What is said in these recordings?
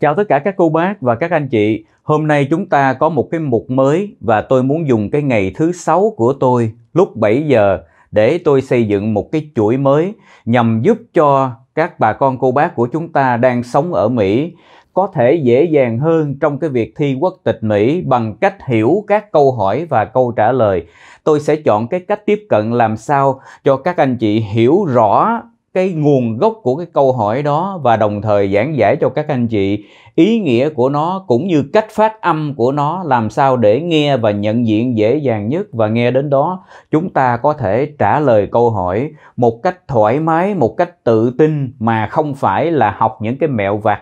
Chào tất cả các cô bác và các anh chị. Hôm nay chúng ta có một cái mục mới và tôi muốn dùng cái ngày thứ sáu của tôi lúc 7 giờ để tôi xây dựng một cái chuỗi mới nhằm giúp cho các bà con cô bác của chúng ta đang sống ở Mỹ có thể dễ dàng hơn trong cái việc thi quốc tịch Mỹ bằng cách hiểu các câu hỏi và câu trả lời. Tôi sẽ chọn cái cách tiếp cận làm sao cho các anh chị hiểu rõ cái nguồn gốc của cái câu hỏi đó và đồng thời giảng giải cho các anh chị ý nghĩa của nó cũng như cách phát âm của nó làm sao để nghe và nhận diện dễ dàng nhất và nghe đến đó chúng ta có thể trả lời câu hỏi một cách thoải mái một cách tự tin mà không phải là học những cái mẹo vặt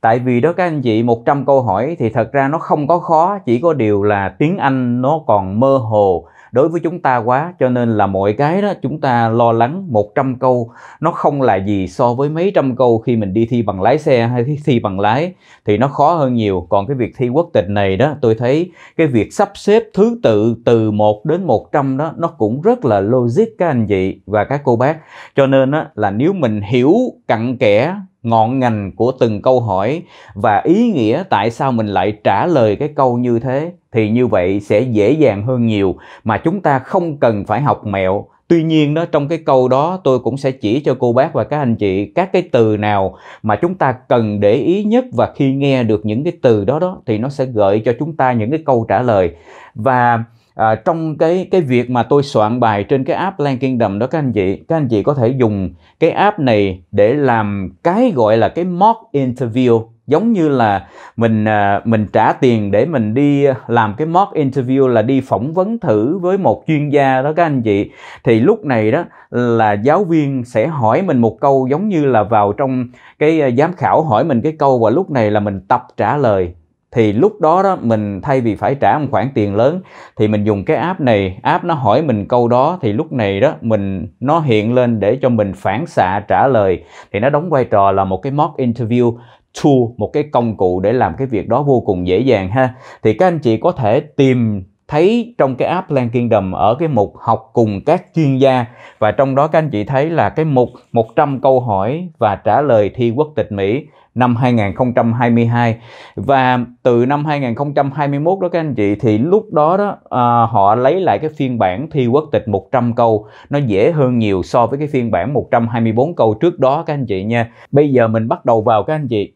tại vì đó các anh chị 100 câu hỏi thì thật ra nó không có khó chỉ có điều là tiếng Anh nó còn mơ hồ đối với chúng ta quá cho nên là mọi cái đó chúng ta lo lắng 100 câu nó không là gì so với mấy trăm câu khi mình đi thi bằng lái xe hay thi bằng lái thì nó khó hơn nhiều còn cái việc thi quốc tịch này đó tôi thấy cái việc sắp xếp thứ tự từ 1 đến 100 đó nó cũng rất là logic các anh chị và các cô bác cho nên đó, là nếu mình hiểu cặn kẽ ngọn ngành của từng câu hỏi và ý nghĩa tại sao mình lại trả lời cái câu như thế thì như vậy sẽ dễ dàng hơn nhiều mà chúng ta không cần phải học mẹo tuy nhiên đó trong cái câu đó tôi cũng sẽ chỉ cho cô bác và các anh chị các cái từ nào mà chúng ta cần để ý nhất và khi nghe được những cái từ đó đó thì nó sẽ gợi cho chúng ta những cái câu trả lời và à, trong cái cái việc mà tôi soạn bài trên cái app Land Kingdom đó các anh chị các anh chị có thể dùng cái app này để làm cái gọi là cái mock interview giống như là mình à, mình trả tiền để mình đi làm cái mock interview là đi phỏng vấn thử với một chuyên gia đó các anh chị thì lúc này đó là giáo viên sẽ hỏi mình một câu giống như là vào trong cái à, giám khảo hỏi mình cái câu và lúc này là mình tập trả lời thì lúc đó đó mình thay vì phải trả một khoản tiền lớn thì mình dùng cái app này app nó hỏi mình câu đó thì lúc này đó mình nó hiện lên để cho mình phản xạ trả lời thì nó đóng vai trò là một cái mock interview tool một cái công cụ để làm cái việc đó vô cùng dễ dàng ha thì các anh chị có thể tìm thấy trong cái app Plan Kingdom ở cái mục học cùng các chuyên gia và trong đó các anh chị thấy là cái mục 100 câu hỏi và trả lời thi quốc tịch Mỹ năm 2022 và từ năm 2021 đó các anh chị thì lúc đó đó à, họ lấy lại cái phiên bản thi quốc tịch 100 câu nó dễ hơn nhiều so với cái phiên bản 124 câu trước đó các anh chị nha bây giờ mình bắt đầu vào các anh chị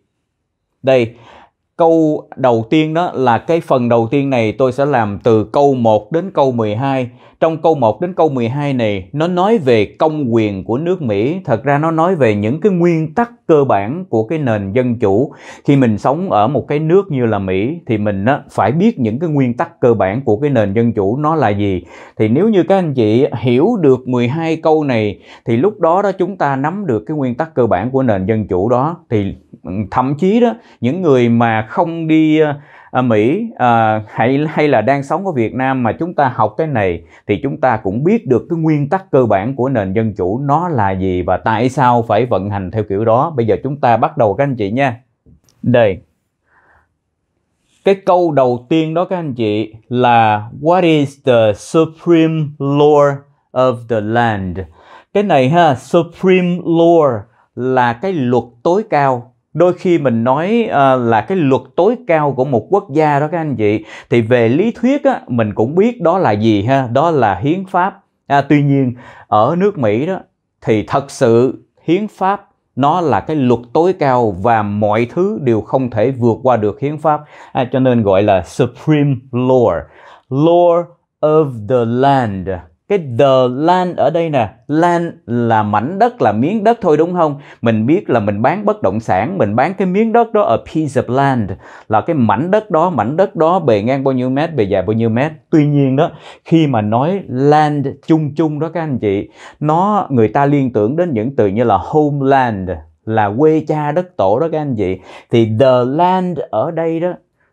đây câu đầu tiên đó là cái phần đầu tiên này tôi sẽ làm từ câu 1 đến câu 12. Trong câu 1 đến câu 12 này nó nói về công quyền của nước Mỹ, thật ra nó nói về những cái nguyên tắc cơ bản của cái nền dân chủ. Khi mình sống ở một cái nước như là Mỹ thì mình á, phải biết những cái nguyên tắc cơ bản của cái nền dân chủ nó là gì. Thì nếu như các anh chị hiểu được 12 câu này thì lúc đó đó chúng ta nắm được cái nguyên tắc cơ bản của nền dân chủ đó thì thậm chí đó những người mà không đi à, Mỹ à, hay hay là đang sống ở Việt Nam mà chúng ta học cái này thì chúng ta cũng biết được cái nguyên tắc cơ bản của nền dân chủ nó là gì và tại sao phải vận hành theo kiểu đó. Bây giờ chúng ta bắt đầu các anh chị nha. Đây. Cái câu đầu tiên đó các anh chị là what is the supreme law of the land? Cái này ha, supreme law là cái luật tối cao đôi khi mình nói uh, là cái luật tối cao của một quốc gia đó các anh chị thì về lý thuyết á, mình cũng biết đó là gì ha đó là hiến pháp à, tuy nhiên ở nước mỹ đó thì thật sự hiến pháp nó là cái luật tối cao và mọi thứ đều không thể vượt qua được hiến pháp à, cho nên gọi là supreme law law of the land cái the land ở đây nè land là mảnh đất là miếng đất thôi đúng không mình biết là mình bán bất động sản mình bán cái miếng đất đó ở piece of land là cái mảnh đất đó mảnh đất đó bề ngang bao nhiêu mét bề dài bao nhiêu mét tuy nhiên đó khi mà nói land chung chung đó các anh chị nó người ta liên tưởng đến những từ như là homeland là quê cha đất tổ đó các anh chị thì the land ở đây đó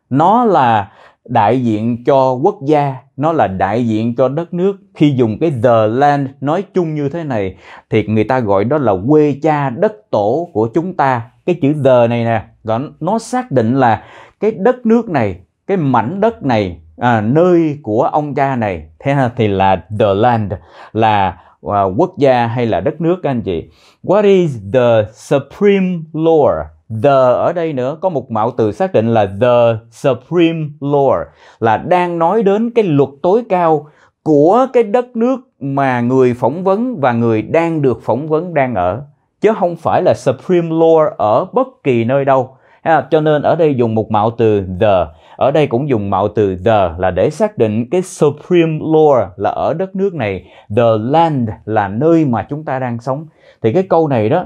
nó là đại diện cho quốc gia nó là đại diện cho đất nước khi dùng cái the land nói chung như thế này thì người ta gọi đó là quê cha đất tổ của chúng ta cái chữ the này nè đó, nó xác định là cái đất nước này cái mảnh đất này à, nơi của ông cha này thế thì là the land là uh, quốc gia hay là đất nước các anh chị what is the supreme law The ở đây nữa có một mạo từ xác định là the supreme lord là đang nói đến cái luật tối cao của cái đất nước mà người phỏng vấn và người đang được phỏng vấn đang ở chứ không phải là supreme lord ở bất kỳ nơi đâu. Ha, cho nên ở đây dùng một mạo từ the ở đây cũng dùng mạo từ the là để xác định cái supreme lord là ở đất nước này the land là nơi mà chúng ta đang sống thì cái câu này đó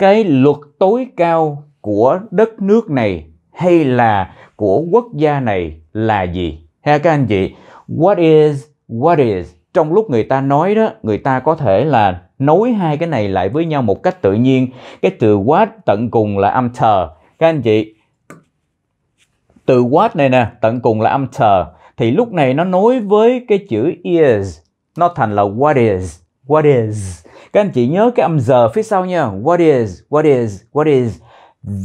cái luật tối cao của đất nước này hay là của quốc gia này là gì? Ha các anh chị, what is, what is? Trong lúc người ta nói đó, người ta có thể là nối hai cái này lại với nhau một cách tự nhiên. Cái từ what tận cùng là âm thờ. Các anh chị, từ what này nè, tận cùng là âm thờ. Thì lúc này nó nối với cái chữ is, nó thành là what is, what is. Các anh chị nhớ cái âm giờ phía sau nha. What is, what is, what is,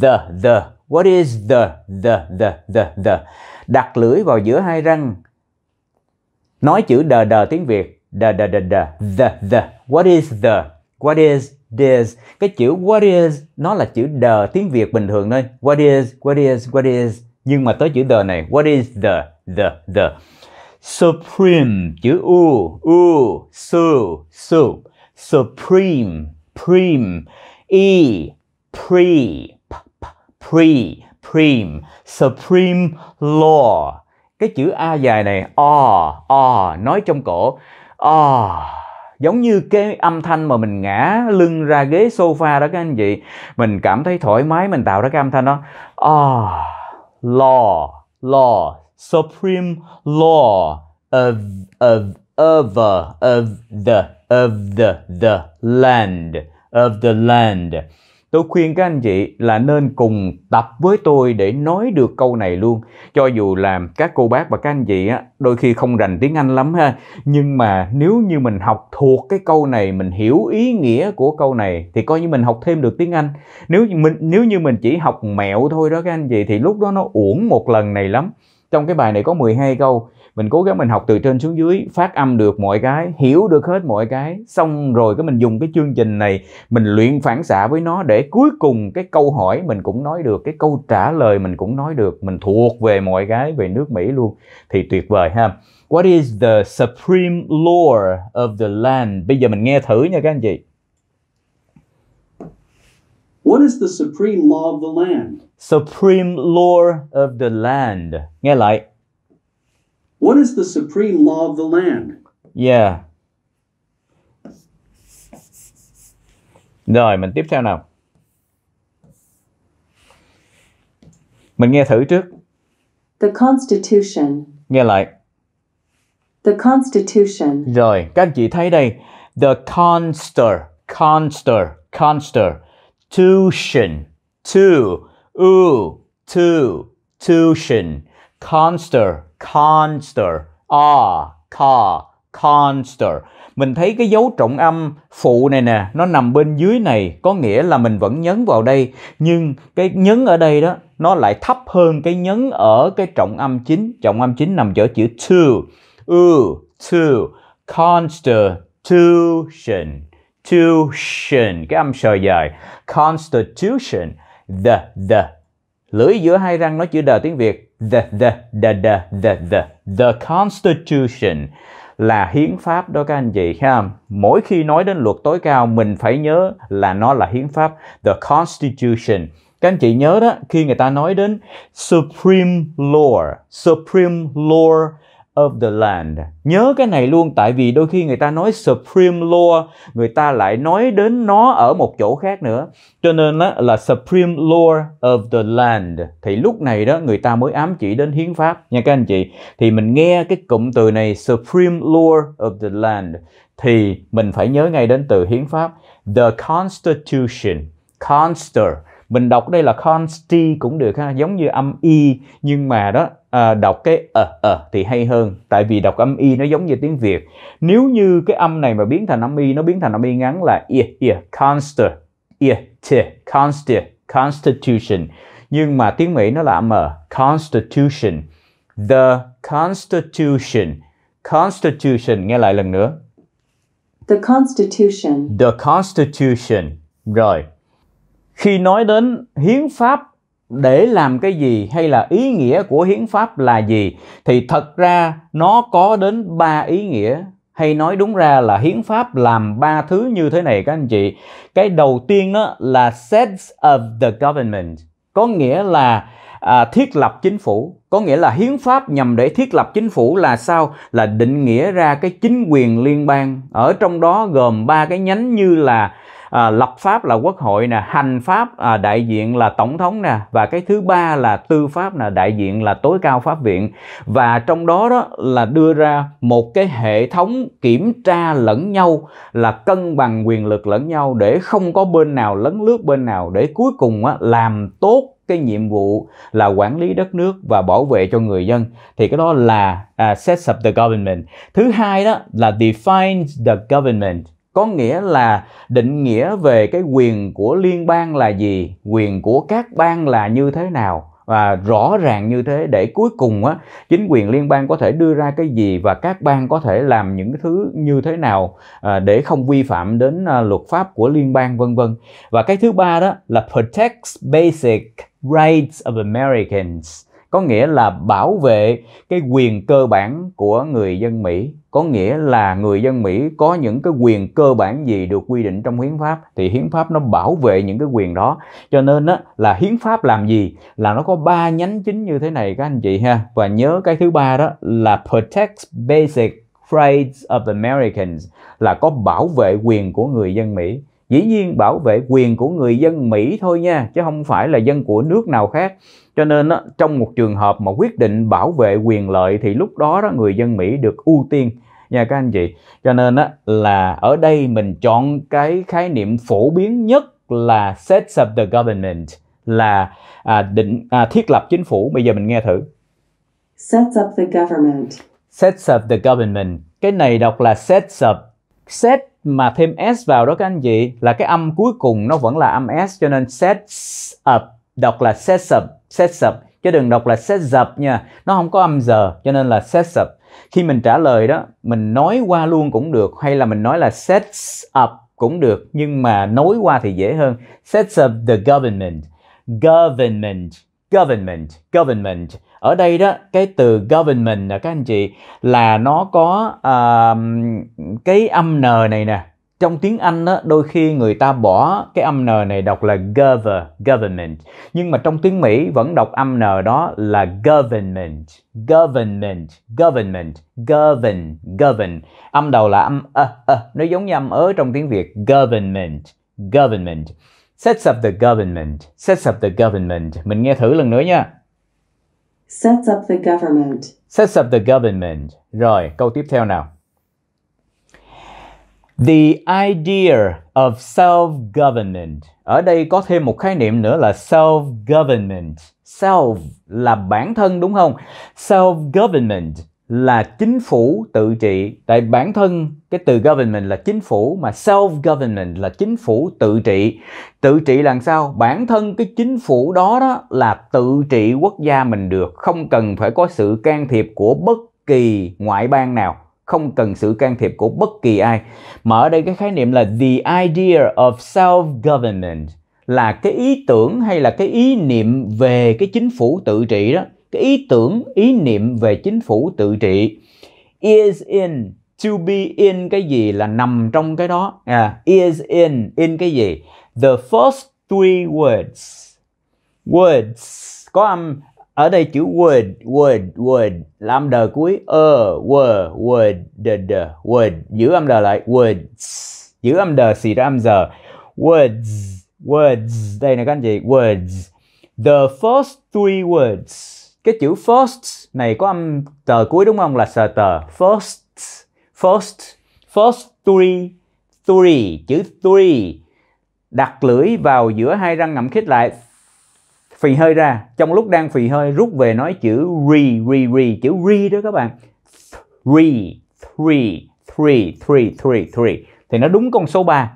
the, the, what is the, the, the, the, the. Đặt lưỡi vào giữa hai răng. Nói chữ đờ đờ tiếng Việt. Đờ đờ đờ đờ, the, the, what is the, what is, this. Cái chữ what is nó là chữ đờ tiếng Việt bình thường thôi. What is, what is, what is. Nhưng mà tới chữ đờ này, what is the, the, the. Supreme, chữ u, u, su, su supreme prime e pre pre supreme, supreme law. Cái chữ A dài này, o, o, nói trong cổ, o, giống như cái âm thanh mà mình ngã lưng ra ghế sofa đó các anh chị. Mình cảm thấy thoải mái, mình tạo ra cái âm thanh đó. O, law, law, supreme law of, of, over of the of the the land of the land. Tôi khuyên các anh chị là nên cùng tập với tôi để nói được câu này luôn. Cho dù là các cô bác và các anh chị á, đôi khi không rành tiếng Anh lắm ha. Nhưng mà nếu như mình học thuộc cái câu này, mình hiểu ý nghĩa của câu này thì coi như mình học thêm được tiếng Anh. Nếu mình nếu như mình chỉ học mẹo thôi đó các anh chị thì lúc đó nó uổng một lần này lắm. Trong cái bài này có 12 câu mình cố gắng mình học từ trên xuống dưới phát âm được mọi cái hiểu được hết mọi cái xong rồi cái mình dùng cái chương trình này mình luyện phản xạ với nó để cuối cùng cái câu hỏi mình cũng nói được cái câu trả lời mình cũng nói được mình thuộc về mọi cái về nước Mỹ luôn thì tuyệt vời ha What is the supreme law of the land? Bây giờ mình nghe thử nha các anh chị. What is the supreme law of the land? Supreme law of the land. Nghe lại. What is the supreme law of the land? Yeah. Rồi mình tiếp theo nào. Mình nghe thử trước. The Constitution. Nghe lại. The Constitution. Rồi, các anh chị thấy đây, the conster, conster, conster, tuition, to, u, to, tuition, conster, conster à, a, co conster mình thấy cái dấu trọng âm phụ này nè nó nằm bên dưới này có nghĩa là mình vẫn nhấn vào đây nhưng cái nhấn ở đây đó nó lại thấp hơn cái nhấn ở cái trọng âm chính trọng âm chính nằm ở chữ to u to constitution tuition cái âm sờ dài constitution the the lưỡi giữa hai răng nói chữ đờ tiếng việt the the the the the the the constitution là hiến pháp đó các anh chị ha. Mỗi khi nói đến luật tối cao mình phải nhớ là nó là hiến pháp the constitution. Các anh chị nhớ đó, khi người ta nói đến supreme law, supreme law of the land. Nhớ cái này luôn tại vì đôi khi người ta nói supreme law, người ta lại nói đến nó ở một chỗ khác nữa. Cho nên đó là supreme law of the land. Thì lúc này đó người ta mới ám chỉ đến hiến pháp nha các anh chị. Thì mình nghe cái cụm từ này supreme law of the land thì mình phải nhớ ngay đến từ hiến pháp the constitution. Conster. Mình đọc đây là consti cũng được ha, giống như âm y nhưng mà đó à, đọc cái ờ uh, ờ uh, thì hay hơn tại vì đọc âm y nó giống như tiếng việt nếu như cái âm này mà biến thành âm y nó biến thành âm y ngắn là yeah, yeah, const yeah, t, const constitution nhưng mà tiếng mỹ nó là m ờ, constitution the constitution constitution nghe lại lần nữa the constitution the constitution rồi khi nói đến hiến pháp để làm cái gì hay là ý nghĩa của hiến pháp là gì thì thật ra nó có đến ba ý nghĩa hay nói đúng ra là hiến pháp làm ba thứ như thế này các anh chị cái đầu tiên đó là sets of the government có nghĩa là à, thiết lập chính phủ có nghĩa là hiến pháp nhằm để thiết lập chính phủ là sao là định nghĩa ra cái chính quyền liên bang ở trong đó gồm ba cái nhánh như là à, lập pháp là quốc hội nè hành pháp à, đại diện là tổng thống nè và cái thứ ba là tư pháp là đại diện là tối cao pháp viện và trong đó đó là đưa ra một cái hệ thống kiểm tra lẫn nhau là cân bằng quyền lực lẫn nhau để không có bên nào lấn lướt bên nào để cuối cùng á, làm tốt cái nhiệm vụ là quản lý đất nước và bảo vệ cho người dân thì cái đó là uh, à, sets up the government thứ hai đó là defines the government có nghĩa là định nghĩa về cái quyền của liên bang là gì quyền của các bang là như thế nào và rõ ràng như thế để cuối cùng á chính quyền liên bang có thể đưa ra cái gì và các bang có thể làm những thứ như thế nào à, để không vi phạm đến à, luật pháp của liên bang vân vân và cái thứ ba đó là protects basic rights of Americans có nghĩa là bảo vệ cái quyền cơ bản của người dân Mỹ có nghĩa là người dân Mỹ có những cái quyền cơ bản gì được quy định trong hiến pháp thì hiến pháp nó bảo vệ những cái quyền đó cho nên á, là hiến pháp làm gì là nó có ba nhánh chính như thế này các anh chị ha và nhớ cái thứ ba đó là protect basic rights of Americans là có bảo vệ quyền của người dân Mỹ dĩ nhiên bảo vệ quyền của người dân Mỹ thôi nha chứ không phải là dân của nước nào khác cho nên trong một trường hợp mà quyết định bảo vệ quyền lợi thì lúc đó đó người dân Mỹ được ưu tiên nha các anh chị cho nên á, là ở đây mình chọn cái khái niệm phổ biến nhất là sets up the government là à, định à, thiết lập chính phủ bây giờ mình nghe thử sets up the government sets up the government cái này đọc là sets up set mà thêm s vào đó các anh chị là cái âm cuối cùng nó vẫn là âm s cho nên sets up đọc là sets up sets up chứ đừng đọc là sets up nha nó không có âm giờ cho nên là sets up khi mình trả lời đó mình nói qua luôn cũng được hay là mình nói là sets up cũng được nhưng mà nói qua thì dễ hơn sets up the government government government government ở đây đó cái từ government nè các anh chị là nó có uh, cái âm n này nè trong tiếng Anh đó, đôi khi người ta bỏ cái âm n này đọc là gover government. Nhưng mà trong tiếng Mỹ vẫn đọc âm n đó là government, government, government, govern, govern. Âm đầu là âm ơ, ơ. Nó giống như âm ớ trong tiếng Việt. Government, government. Sets up the government, sets up the government. Mình nghe thử lần nữa nha. Sets up the government. Sets up the government. Rồi, câu tiếp theo nào. The idea of self-government. Ở đây có thêm một khái niệm nữa là self-government. Self là bản thân đúng không? Self-government là chính phủ tự trị. Tại bản thân cái từ government là chính phủ mà self-government là chính phủ tự trị. Tự trị là sao? Bản thân cái chính phủ đó đó là tự trị quốc gia mình được, không cần phải có sự can thiệp của bất kỳ ngoại bang nào không cần sự can thiệp của bất kỳ ai. Mà ở đây cái khái niệm là the idea of self-government là cái ý tưởng hay là cái ý niệm về cái chính phủ tự trị đó, cái ý tưởng, ý niệm về chính phủ tự trị is in to be in cái gì là nằm trong cái đó. À, is in in cái gì? The first three words. Words có âm ở đây chữ would would would làm âm đờ cuối ơ were would the d would giữ âm đờ lại woods giữ âm đờ xì ra âm giờ words words đây nè các anh chị words the first three words cái chữ first này có âm tờ cuối đúng không là sờ tờ first first first three three chữ three đặt lưỡi vào giữa hai răng ngậm khít lại phì hơi ra trong lúc đang phì hơi rút về nói chữ re re re chữ re đó các bạn three three three three three three thì nó đúng con số 3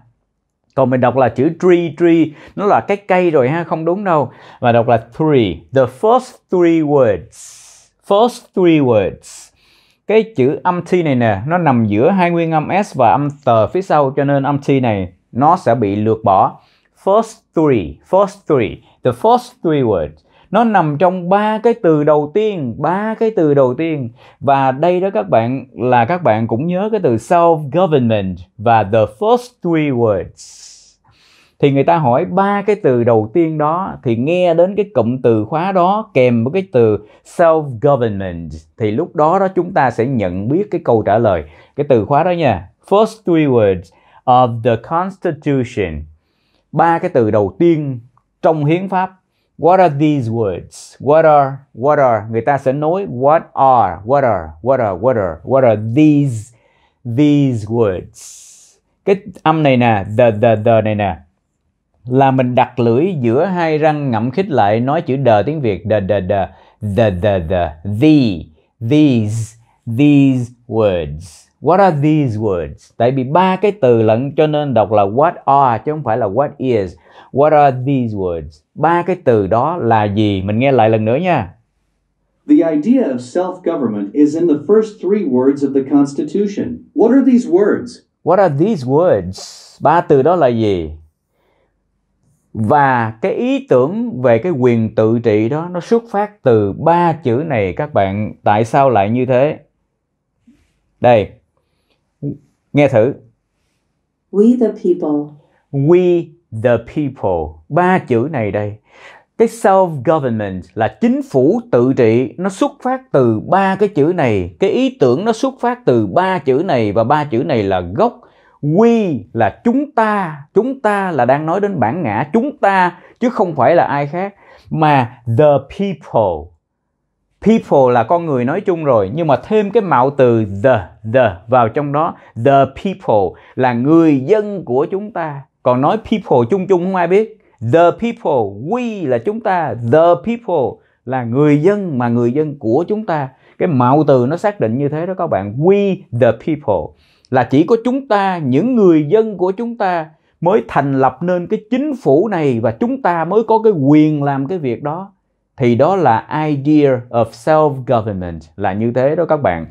còn mình đọc là chữ tree tree nó là cái cây rồi ha không đúng đâu mà đọc là three the first three words first three words cái chữ âm t này nè nó nằm giữa hai nguyên âm s và âm tờ phía sau cho nên âm t này nó sẽ bị lược bỏ first three first three the first three words nó nằm trong ba cái từ đầu tiên ba cái từ đầu tiên và đây đó các bạn là các bạn cũng nhớ cái từ self government và the first three words thì người ta hỏi ba cái từ đầu tiên đó thì nghe đến cái cụm từ khóa đó kèm với cái từ self government thì lúc đó đó chúng ta sẽ nhận biết cái câu trả lời cái từ khóa đó nha first three words of the constitution ba cái từ đầu tiên trong hiến pháp what are these words what are what are người ta sẽ nói what are what are what are what are what are these these words cái âm này nè the the the này nè là mình đặt lưỡi giữa hai răng ngậm khít lại nói chữ đờ tiếng Việt the the the the the the the these these words What are these words? Tại vì ba cái từ lẫn cho nên đọc là what are chứ không phải là what is. What are these words? Ba cái từ đó là gì? Mình nghe lại lần nữa nha. The idea of self-government is in the first three words of the Constitution. What are these words? What are these words? Ba từ đó là gì? Và cái ý tưởng về cái quyền tự trị đó nó xuất phát từ ba chữ này các bạn. Tại sao lại như thế? Đây, Nghe thử. We the people. We the people. Ba chữ này đây. Cái self-government là chính phủ tự trị nó xuất phát từ ba cái chữ này. Cái ý tưởng nó xuất phát từ ba chữ này và ba chữ này là gốc. We là chúng ta. Chúng ta là đang nói đến bản ngã chúng ta chứ không phải là ai khác. Mà the people people là con người nói chung rồi nhưng mà thêm cái mạo từ the the vào trong đó the people là người dân của chúng ta còn nói people chung chung không ai biết the people we là chúng ta the people là người dân mà người dân của chúng ta cái mạo từ nó xác định như thế đó các bạn we the people là chỉ có chúng ta những người dân của chúng ta mới thành lập nên cái chính phủ này và chúng ta mới có cái quyền làm cái việc đó thì đó là idea of self-government là như thế đó các bạn.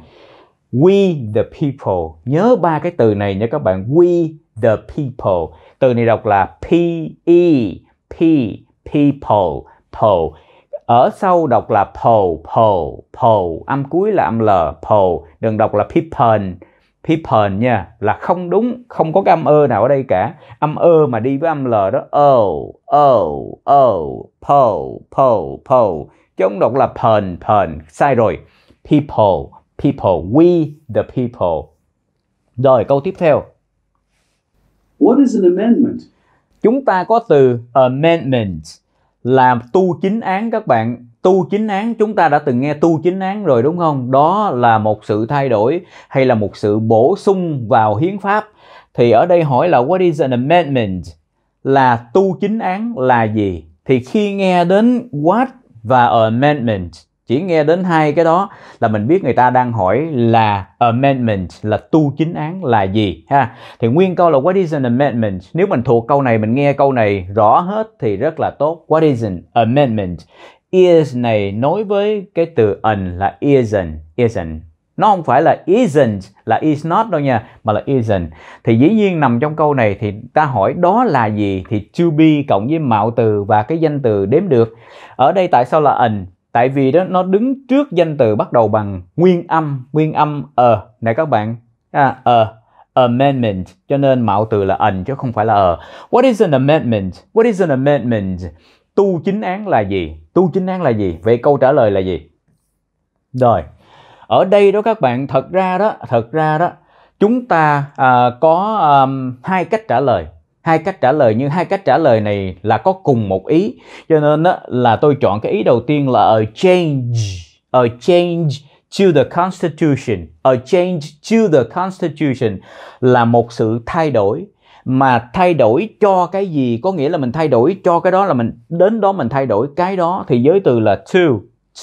We the people. Nhớ ba cái từ này nha các bạn. We the people. Từ này đọc là P E P people people. Ở sau đọc là po po po, âm cuối là âm l po, đừng đọc là people people nha là không đúng không có cái âm ơ nào ở đây cả âm ơ mà đi với âm l đó oh oh oh po po po Chống không đọc là pền pền sai rồi people people we the people rồi câu tiếp theo What is an amendment? Chúng ta có từ amendment là tu chính án các bạn tu chính án chúng ta đã từng nghe tu chính án rồi đúng không đó là một sự thay đổi hay là một sự bổ sung vào hiến pháp thì ở đây hỏi là what is an amendment là tu chính án là gì thì khi nghe đến what và amendment chỉ nghe đến hai cái đó là mình biết người ta đang hỏi là amendment là tu chính án là gì ha thì nguyên câu là what is an amendment nếu mình thuộc câu này mình nghe câu này rõ hết thì rất là tốt what is an amendment is này nối với cái từ an là isn't isn't nó không phải là isn't là is not đâu nha mà là isn't thì dĩ nhiên nằm trong câu này thì ta hỏi đó là gì thì to be cộng với mạo từ và cái danh từ đếm được ở đây tại sao là an tại vì đó nó đứng trước danh từ bắt đầu bằng nguyên âm nguyên âm ờ này các bạn à, ờ amendment cho nên mạo từ là ẩn chứ không phải là ờ what is an amendment what is an amendment tu chính án là gì tu chính án là gì vậy câu trả lời là gì rồi ở đây đó các bạn thật ra đó thật ra đó chúng ta à, có um, hai cách trả lời hai cách trả lời nhưng hai cách trả lời này là có cùng một ý cho nên đó, là tôi chọn cái ý đầu tiên là a change a change to the constitution a change to the constitution là một sự thay đổi mà thay đổi cho cái gì có nghĩa là mình thay đổi cho cái đó là mình đến đó mình thay đổi cái đó thì giới từ là to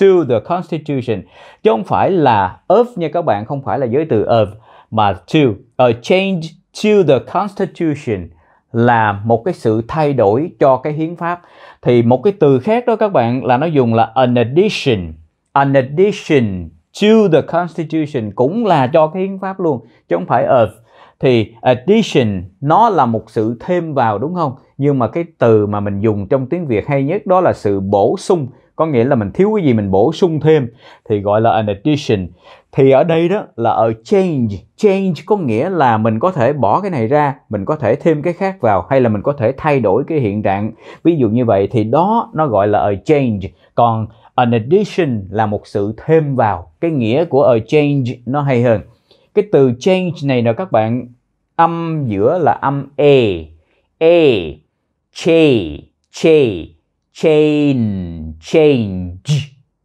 to the constitution chứ không phải là of nha các bạn không phải là giới từ of mà to a change to the constitution là một cái sự thay đổi cho cái hiến pháp thì một cái từ khác đó các bạn là nó dùng là an addition an addition to the constitution cũng là cho cái hiến pháp luôn chứ không phải of thì addition nó là một sự thêm vào đúng không nhưng mà cái từ mà mình dùng trong tiếng Việt hay nhất đó là sự bổ sung có nghĩa là mình thiếu cái gì mình bổ sung thêm thì gọi là an addition thì ở đây đó là ở change change có nghĩa là mình có thể bỏ cái này ra mình có thể thêm cái khác vào hay là mình có thể thay đổi cái hiện trạng ví dụ như vậy thì đó nó gọi là a change còn an addition là một sự thêm vào cái nghĩa của a change nó hay hơn cái từ change này nè các bạn âm giữa là âm e e Che, che, change, change,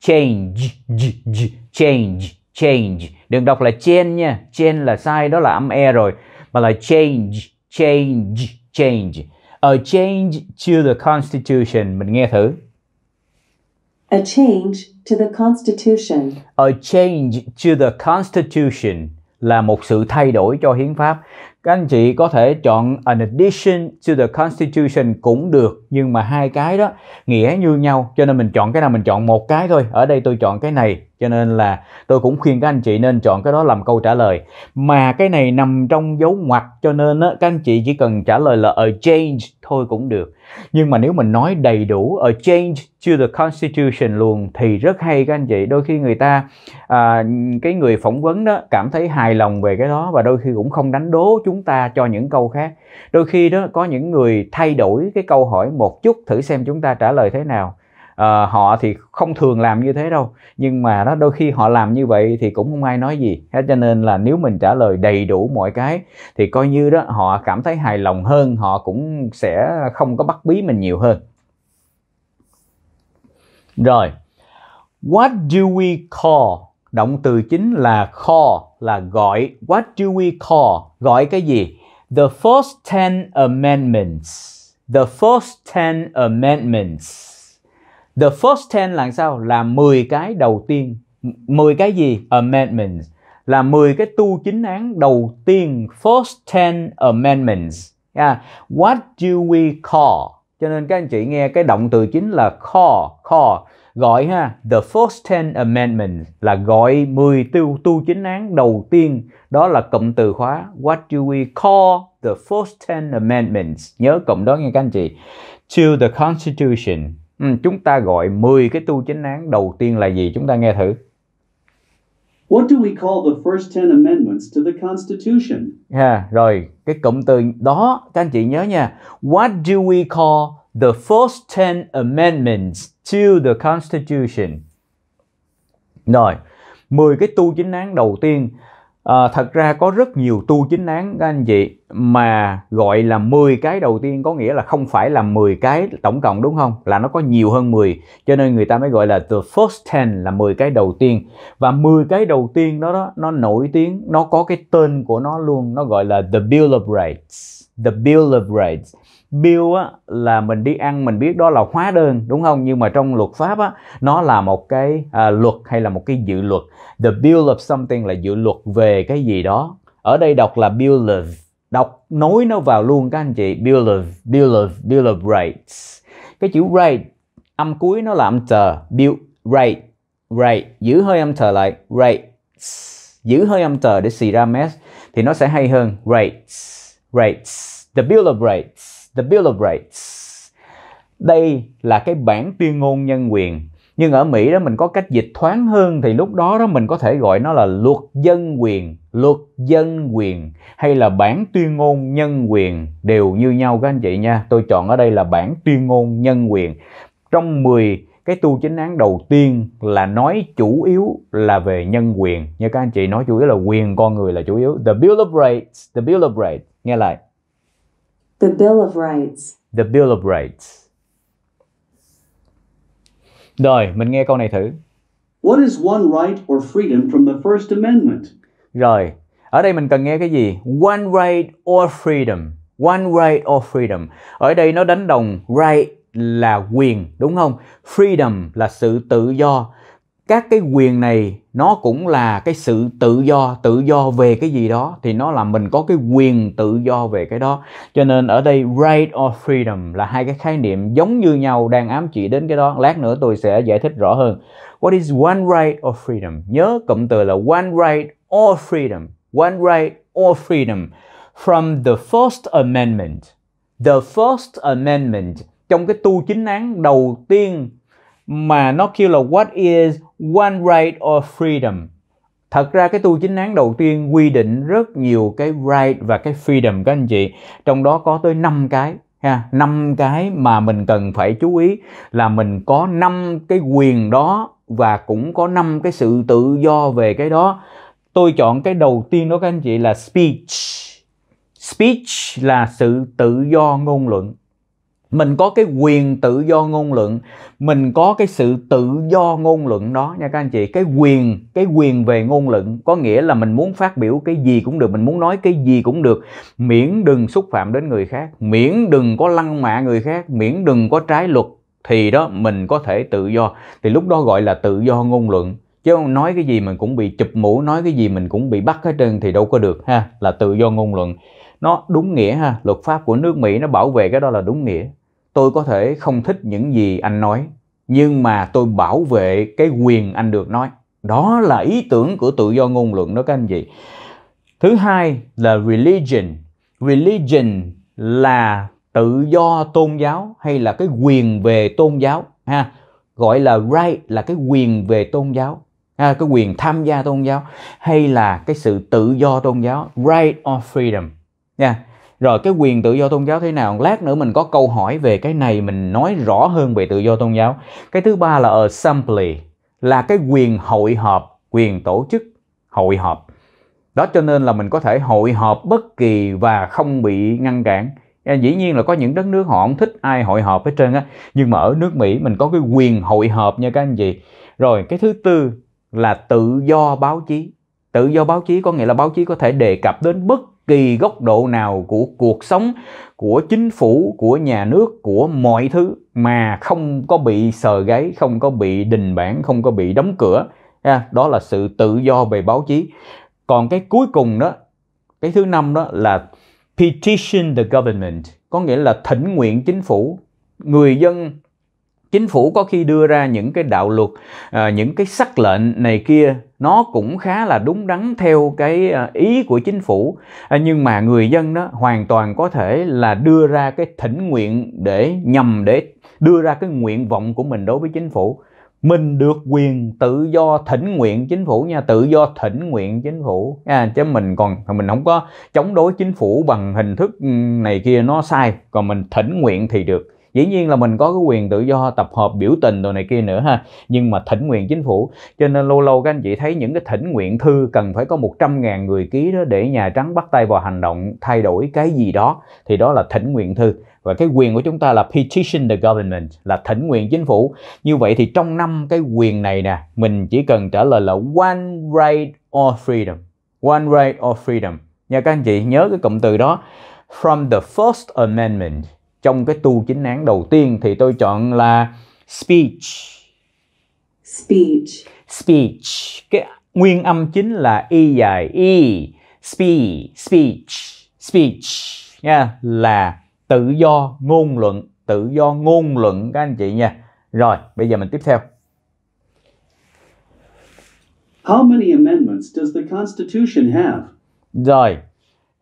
change, change, change. Đừng đọc là change nha. Change là sai, đó là âm e rồi. Mà là change, change, change. A ờ, change to the Constitution. Mình nghe thử. A change to the Constitution. A ờ, change to the Constitution là một sự thay đổi cho hiến pháp các anh chị có thể chọn an addition to the constitution cũng được nhưng mà hai cái đó nghĩa như nhau cho nên mình chọn cái nào mình chọn một cái thôi ở đây tôi chọn cái này cho nên là tôi cũng khuyên các anh chị nên chọn cái đó làm câu trả lời mà cái này nằm trong dấu ngoặc cho nên á, các anh chị chỉ cần trả lời là a change thôi cũng được nhưng mà nếu mình nói đầy đủ a change to the constitution luôn thì rất hay các anh chị đôi khi người ta à, cái người phỏng vấn đó cảm thấy hài lòng về cái đó và đôi khi cũng không đánh đố chúng ta cho những câu khác đôi khi đó có những người thay đổi cái câu hỏi một chút thử xem chúng ta trả lời thế nào à, họ thì không thường làm như thế đâu nhưng mà đó đôi khi họ làm như vậy thì cũng không ai nói gì thế cho nên là nếu mình trả lời đầy đủ mọi cái thì coi như đó họ cảm thấy hài lòng hơn họ cũng sẽ không có bắt bí mình nhiều hơn rồi what do we call động từ chính là call là gọi what do we call gọi cái gì the first ten amendments the first ten amendments The first ten là sao? Là 10 cái đầu tiên. 10 cái gì? Amendments. Là 10 cái tu chính án đầu tiên. First ten amendments. Yeah. What do we call? Cho nên các anh chị nghe cái động từ chính là call, call gọi ha the first ten amendments là gọi 10 tiêu tu chính án đầu tiên đó là cụm từ khóa what do we call the first ten amendments nhớ cụm đó nghe các anh chị to the constitution ừ, chúng ta gọi 10 cái tu chính án đầu tiên là gì chúng ta nghe thử What do we call the first 10 amendments to the Constitution? Yeah, rồi, cái cụm từ đó các anh chị nhớ nha. What do we call the first 10 amendments to the Constitution? Rồi, 10 cái tu chính án đầu tiên À, thật ra có rất nhiều tu chính án các anh chị mà gọi là 10 cái đầu tiên có nghĩa là không phải là 10 cái tổng cộng đúng không? Là nó có nhiều hơn 10 cho nên người ta mới gọi là the first 10 là 10 cái đầu tiên. Và 10 cái đầu tiên đó, đó nó nổi tiếng, nó có cái tên của nó luôn, nó gọi là the Bill of Rights. The Bill of Rights bill á, là mình đi ăn mình biết đó là hóa đơn đúng không nhưng mà trong luật pháp á, nó là một cái à, luật hay là một cái dự luật the bill of something là dự luật về cái gì đó ở đây đọc là bill of đọc nối nó vào luôn các anh chị bill of bill of bill of rights cái chữ right âm cuối nó là âm tờ bill right right giữ hơi âm tờ lại rights giữ hơi âm tờ để xì ra mess thì nó sẽ hay hơn rights rights the bill of rights The Bill of Rights. Đây là cái bản tuyên ngôn nhân quyền. Nhưng ở Mỹ đó mình có cách dịch thoáng hơn thì lúc đó đó mình có thể gọi nó là luật dân quyền, luật dân quyền hay là bản tuyên ngôn nhân quyền đều như nhau các anh chị nha. Tôi chọn ở đây là bản tuyên ngôn nhân quyền. Trong 10 cái tu chính án đầu tiên là nói chủ yếu là về nhân quyền như các anh chị nói chủ yếu là quyền con người là chủ yếu the bill of rights the bill of rights nghe lại The Bill of Rights. The Bill of Rights. Rồi, mình nghe câu này thử. What is one right or freedom from the First Amendment? Rồi, ở đây mình cần nghe cái gì? One right or freedom. One right or freedom. Ở đây nó đánh đồng right là quyền, đúng không? Freedom là sự tự do các cái quyền này nó cũng là cái sự tự do tự do về cái gì đó thì nó là mình có cái quyền tự do về cái đó cho nên ở đây right or freedom là hai cái khái niệm giống như nhau đang ám chỉ đến cái đó lát nữa tôi sẽ giải thích rõ hơn what is one right or freedom nhớ cụm từ là one right or freedom one right or freedom from the first amendment the first amendment trong cái tu chính án đầu tiên mà nó kêu là what is One Right of Freedom. Thật ra cái tu chính án đầu tiên quy định rất nhiều cái right và cái freedom các anh chị. Trong đó có tới 5 cái ha, 5 cái mà mình cần phải chú ý là mình có 5 cái quyền đó và cũng có 5 cái sự tự do về cái đó. Tôi chọn cái đầu tiên đó các anh chị là speech. Speech là sự tự do ngôn luận mình có cái quyền tự do ngôn luận mình có cái sự tự do ngôn luận đó nha các anh chị cái quyền cái quyền về ngôn luận có nghĩa là mình muốn phát biểu cái gì cũng được mình muốn nói cái gì cũng được miễn đừng xúc phạm đến người khác miễn đừng có lăng mạ người khác miễn đừng có trái luật thì đó mình có thể tự do thì lúc đó gọi là tự do ngôn luận chứ nói cái gì mình cũng bị chụp mũ nói cái gì mình cũng bị bắt hết trơn thì đâu có được ha là tự do ngôn luận nó đúng nghĩa ha luật pháp của nước mỹ nó bảo vệ cái đó là đúng nghĩa tôi có thể không thích những gì anh nói nhưng mà tôi bảo vệ cái quyền anh được nói đó là ý tưởng của tự do ngôn luận đó các anh chị thứ hai là religion religion là tự do tôn giáo hay là cái quyền về tôn giáo ha gọi là right là cái quyền về tôn giáo ha, cái quyền tham gia tôn giáo hay là cái sự tự do tôn giáo right of freedom nha yeah rồi cái quyền tự do tôn giáo thế nào lát nữa mình có câu hỏi về cái này mình nói rõ hơn về tự do tôn giáo cái thứ ba là assembly là cái quyền hội họp quyền tổ chức hội họp đó cho nên là mình có thể hội họp bất kỳ và không bị ngăn cản dĩ nhiên là có những đất nước họ không thích ai hội họp hết trơn á nhưng mà ở nước mỹ mình có cái quyền hội họp nha các anh chị rồi cái thứ tư là tự do báo chí tự do báo chí có nghĩa là báo chí có thể đề cập đến bất kỳ góc độ nào của cuộc sống của chính phủ của nhà nước của mọi thứ mà không có bị sờ gáy không có bị đình bản không có bị đóng cửa đó là sự tự do về báo chí còn cái cuối cùng đó cái thứ năm đó là petition the government có nghĩa là thỉnh nguyện chính phủ người dân chính phủ có khi đưa ra những cái đạo luật à, những cái sắc lệnh này kia nó cũng khá là đúng đắn theo cái à, ý của chính phủ à, nhưng mà người dân đó hoàn toàn có thể là đưa ra cái thỉnh nguyện để nhằm để đưa ra cái nguyện vọng của mình đối với chính phủ mình được quyền tự do thỉnh nguyện chính phủ nha tự do thỉnh nguyện chính phủ à, chứ mình còn mình không có chống đối chính phủ bằng hình thức ừ, này kia nó sai còn mình thỉnh nguyện thì được dĩ nhiên là mình có cái quyền tự do tập hợp biểu tình đồ này kia nữa ha nhưng mà thỉnh nguyện chính phủ cho nên lâu lâu các anh chị thấy những cái thỉnh nguyện thư cần phải có 100.000 người ký đó để Nhà Trắng bắt tay vào hành động thay đổi cái gì đó thì đó là thỉnh nguyện thư và cái quyền của chúng ta là petition the government là thỉnh nguyện chính phủ như vậy thì trong năm cái quyền này nè mình chỉ cần trả lời là one right or freedom one right or freedom nha các anh chị nhớ cái cụm từ đó from the first amendment trong cái tu chính án đầu tiên thì tôi chọn là speech speech speech cái nguyên âm chính là y dài y speech speech speech nha là tự do ngôn luận tự do ngôn luận các anh chị nha rồi bây giờ mình tiếp theo How many amendments does the Constitution have? Rồi,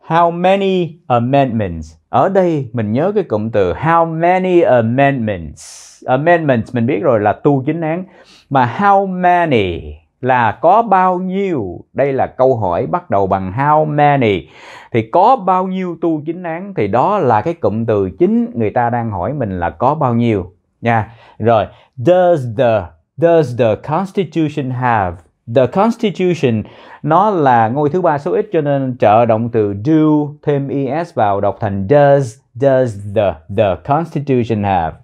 How many amendments? Ở đây mình nhớ cái cụm từ how many amendments. Amendments mình biết rồi là tu chính án. Mà how many là có bao nhiêu? Đây là câu hỏi bắt đầu bằng how many. Thì có bao nhiêu tu chính án thì đó là cái cụm từ chính người ta đang hỏi mình là có bao nhiêu nha. Rồi, does the does the constitution have The Constitution nó là ngôi thứ ba số ít cho nên trợ động từ do thêm es vào đọc thành does does the the Constitution have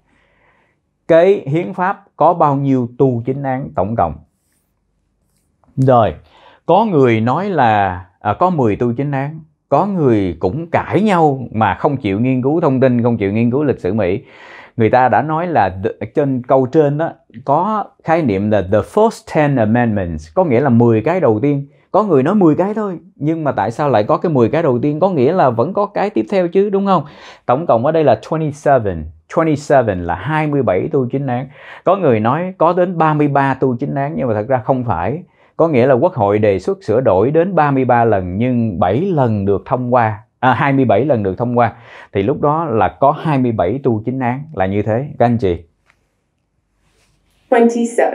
cái hiến pháp có bao nhiêu tu chính án tổng cộng rồi có người nói là à, có 10 tu chính án có người cũng cãi nhau mà không chịu nghiên cứu thông tin không chịu nghiên cứu lịch sử mỹ người ta đã nói là trên câu trên đó có khái niệm là the first ten amendments có nghĩa là 10 cái đầu tiên có người nói 10 cái thôi nhưng mà tại sao lại có cái 10 cái đầu tiên có nghĩa là vẫn có cái tiếp theo chứ đúng không tổng cộng ở đây là 27 27 là 27 tu chính án có người nói có đến 33 tu chính án nhưng mà thật ra không phải có nghĩa là quốc hội đề xuất sửa đổi đến 33 lần nhưng 7 lần được thông qua à, 27 lần được thông qua thì lúc đó là có 27 tu chính án là như thế các anh chị 27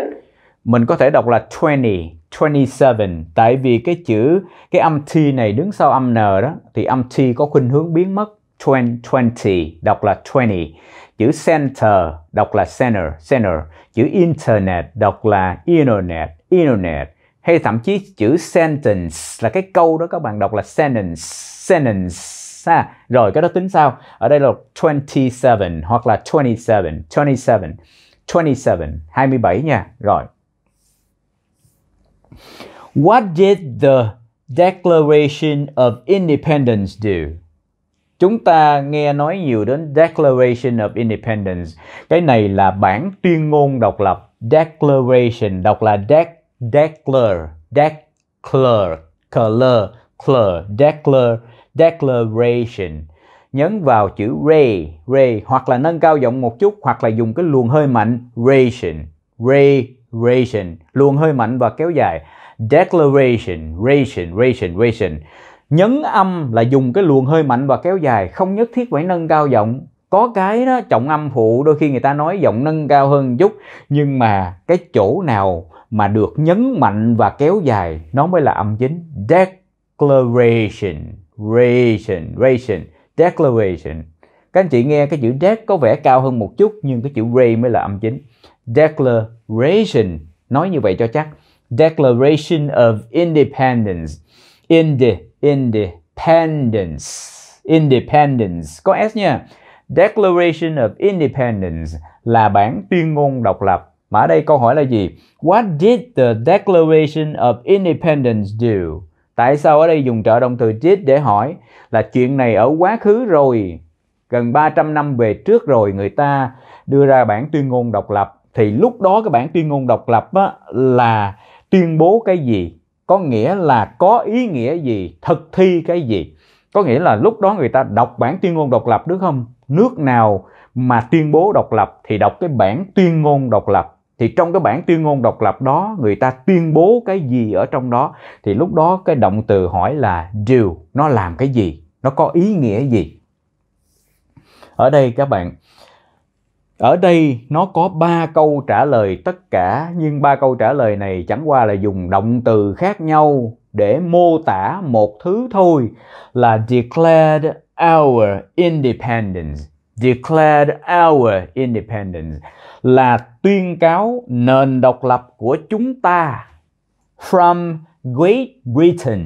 mình có thể đọc là 20 27 tại vì cái chữ cái âm t này đứng sau âm n đó thì âm t có khuynh hướng biến mất 20, 20 đọc là 20 chữ center đọc là center center chữ internet đọc là internet internet hay thậm chí chữ sentence là cái câu đó các bạn đọc là sentence sentence à, rồi cái đó tính sao ở đây là 27 hoặc là 27 27 27 27 nha rồi What did the Declaration of Independence do? Chúng ta nghe nói nhiều đến Declaration of Independence. Cái này là bản tuyên ngôn độc lập. Declaration đọc là dec declare, declare, color, color, declare declaration nhấn vào chữ ray ray hoặc là nâng cao giọng một chút hoặc là dùng cái luồng hơi mạnh ration ray ration luồng hơi mạnh và kéo dài declaration ration ration ration nhấn âm là dùng cái luồng hơi mạnh và kéo dài không nhất thiết phải nâng cao giọng có cái đó trọng âm phụ đôi khi người ta nói giọng nâng cao hơn chút nhưng mà cái chỗ nào mà được nhấn mạnh và kéo dài nó mới là âm chính declaration declaration ration declaration các anh chị nghe cái chữ dec có vẻ cao hơn một chút nhưng cái chữ ray mới là âm chính declaration nói như vậy cho chắc declaration of independence Indi, independence independence có s nha declaration of independence là bản tuyên ngôn độc lập mà ở đây câu hỏi là gì what did the declaration of independence do Tại sao ở đây dùng trợ động từ "chết" để hỏi là chuyện này ở quá khứ rồi, gần 300 năm về trước rồi người ta đưa ra bản tuyên ngôn độc lập thì lúc đó cái bản tuyên ngôn độc lập á, là tuyên bố cái gì có nghĩa là có ý nghĩa gì thực thi cái gì có nghĩa là lúc đó người ta đọc bản tuyên ngôn độc lập đúng không nước nào mà tuyên bố độc lập thì đọc cái bản tuyên ngôn độc lập thì trong cái bản tuyên ngôn độc lập đó người ta tuyên bố cái gì ở trong đó thì lúc đó cái động từ hỏi là do nó làm cái gì nó có ý nghĩa gì ở đây các bạn ở đây nó có ba câu trả lời tất cả nhưng ba câu trả lời này chẳng qua là dùng động từ khác nhau để mô tả một thứ thôi là declared our independence declared our independence là tuyên cáo nền độc lập của chúng ta from Great Britain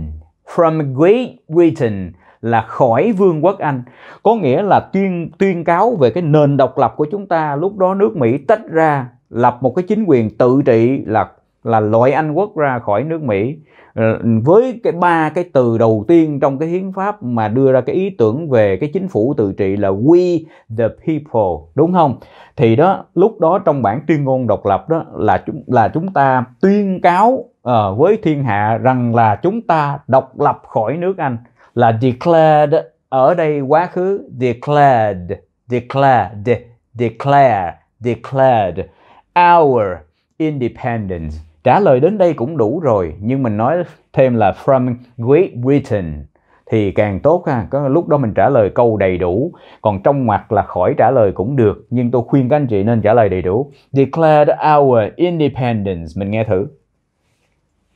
from Great Britain là khỏi vương quốc Anh có nghĩa là tuyên tuyên cáo về cái nền độc lập của chúng ta lúc đó nước Mỹ tách ra lập một cái chính quyền tự trị là là loại Anh quốc ra khỏi nước Mỹ ờ, với cái ba cái từ đầu tiên trong cái hiến pháp mà đưa ra cái ý tưởng về cái chính phủ tự trị là we the people đúng không thì đó lúc đó trong bản tuyên ngôn độc lập đó là chúng là chúng ta tuyên cáo uh, với thiên hạ rằng là chúng ta độc lập khỏi nước Anh là declared ở đây quá khứ declared declared declared declared our independence trả lời đến đây cũng đủ rồi nhưng mình nói thêm là from Great Britain thì càng tốt ha có lúc đó mình trả lời câu đầy đủ còn trong ngoặc là khỏi trả lời cũng được nhưng tôi khuyên các anh chị nên trả lời đầy đủ declared our independence mình nghe thử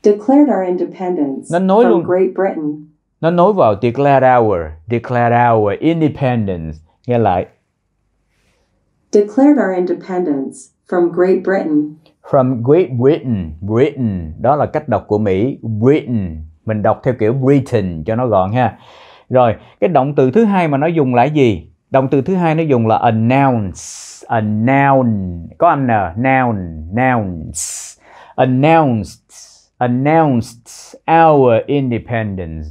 declared our independence nó nói luôn Great Britain nó nói vào declared our declared our independence nghe lại declared our independence from Great Britain. From Great Britain, Britain, đó là cách đọc của Mỹ, Britain. Mình đọc theo kiểu Britain cho nó gọn ha. Rồi, cái động từ thứ hai mà nó dùng là gì? Động từ thứ hai nó dùng là announce, announce, có âm n, noun, nouns, announced, announced our independence.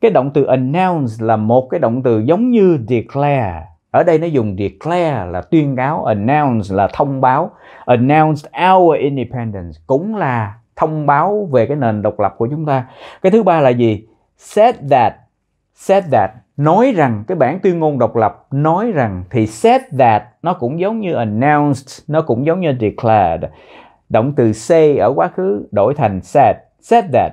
Cái động từ announce là một cái động từ giống như declare ở đây nó dùng declare là tuyên cáo announce là thông báo announce our independence cũng là thông báo về cái nền độc lập của chúng ta cái thứ ba là gì said that said that nói rằng cái bản tuyên ngôn độc lập nói rằng thì said that nó cũng giống như announced nó cũng giống như declared động từ say ở quá khứ đổi thành said said that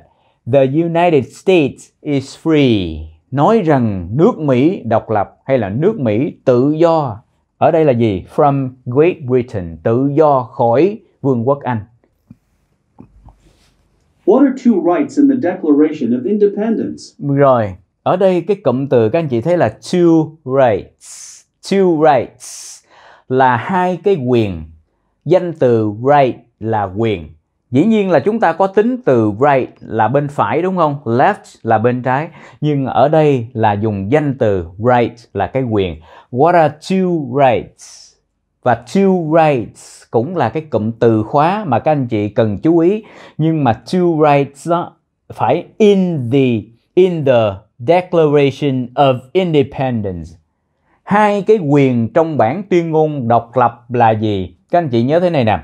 the United States is free nói rằng nước Mỹ độc lập hay là nước Mỹ tự do ở đây là gì? From Great Britain, tự do khỏi Vương quốc Anh. What are two rights in the Declaration of Independence? Rồi, ở đây cái cụm từ các anh chị thấy là two rights. Two rights là hai cái quyền. Danh từ right là quyền. Dĩ nhiên là chúng ta có tính từ right là bên phải đúng không? Left là bên trái. Nhưng ở đây là dùng danh từ right là cái quyền. What are two rights? Và two rights cũng là cái cụm từ khóa mà các anh chị cần chú ý. Nhưng mà two rights đó phải in the in the Declaration of Independence. Hai cái quyền trong bản tuyên ngôn độc lập là gì? Các anh chị nhớ thế này nè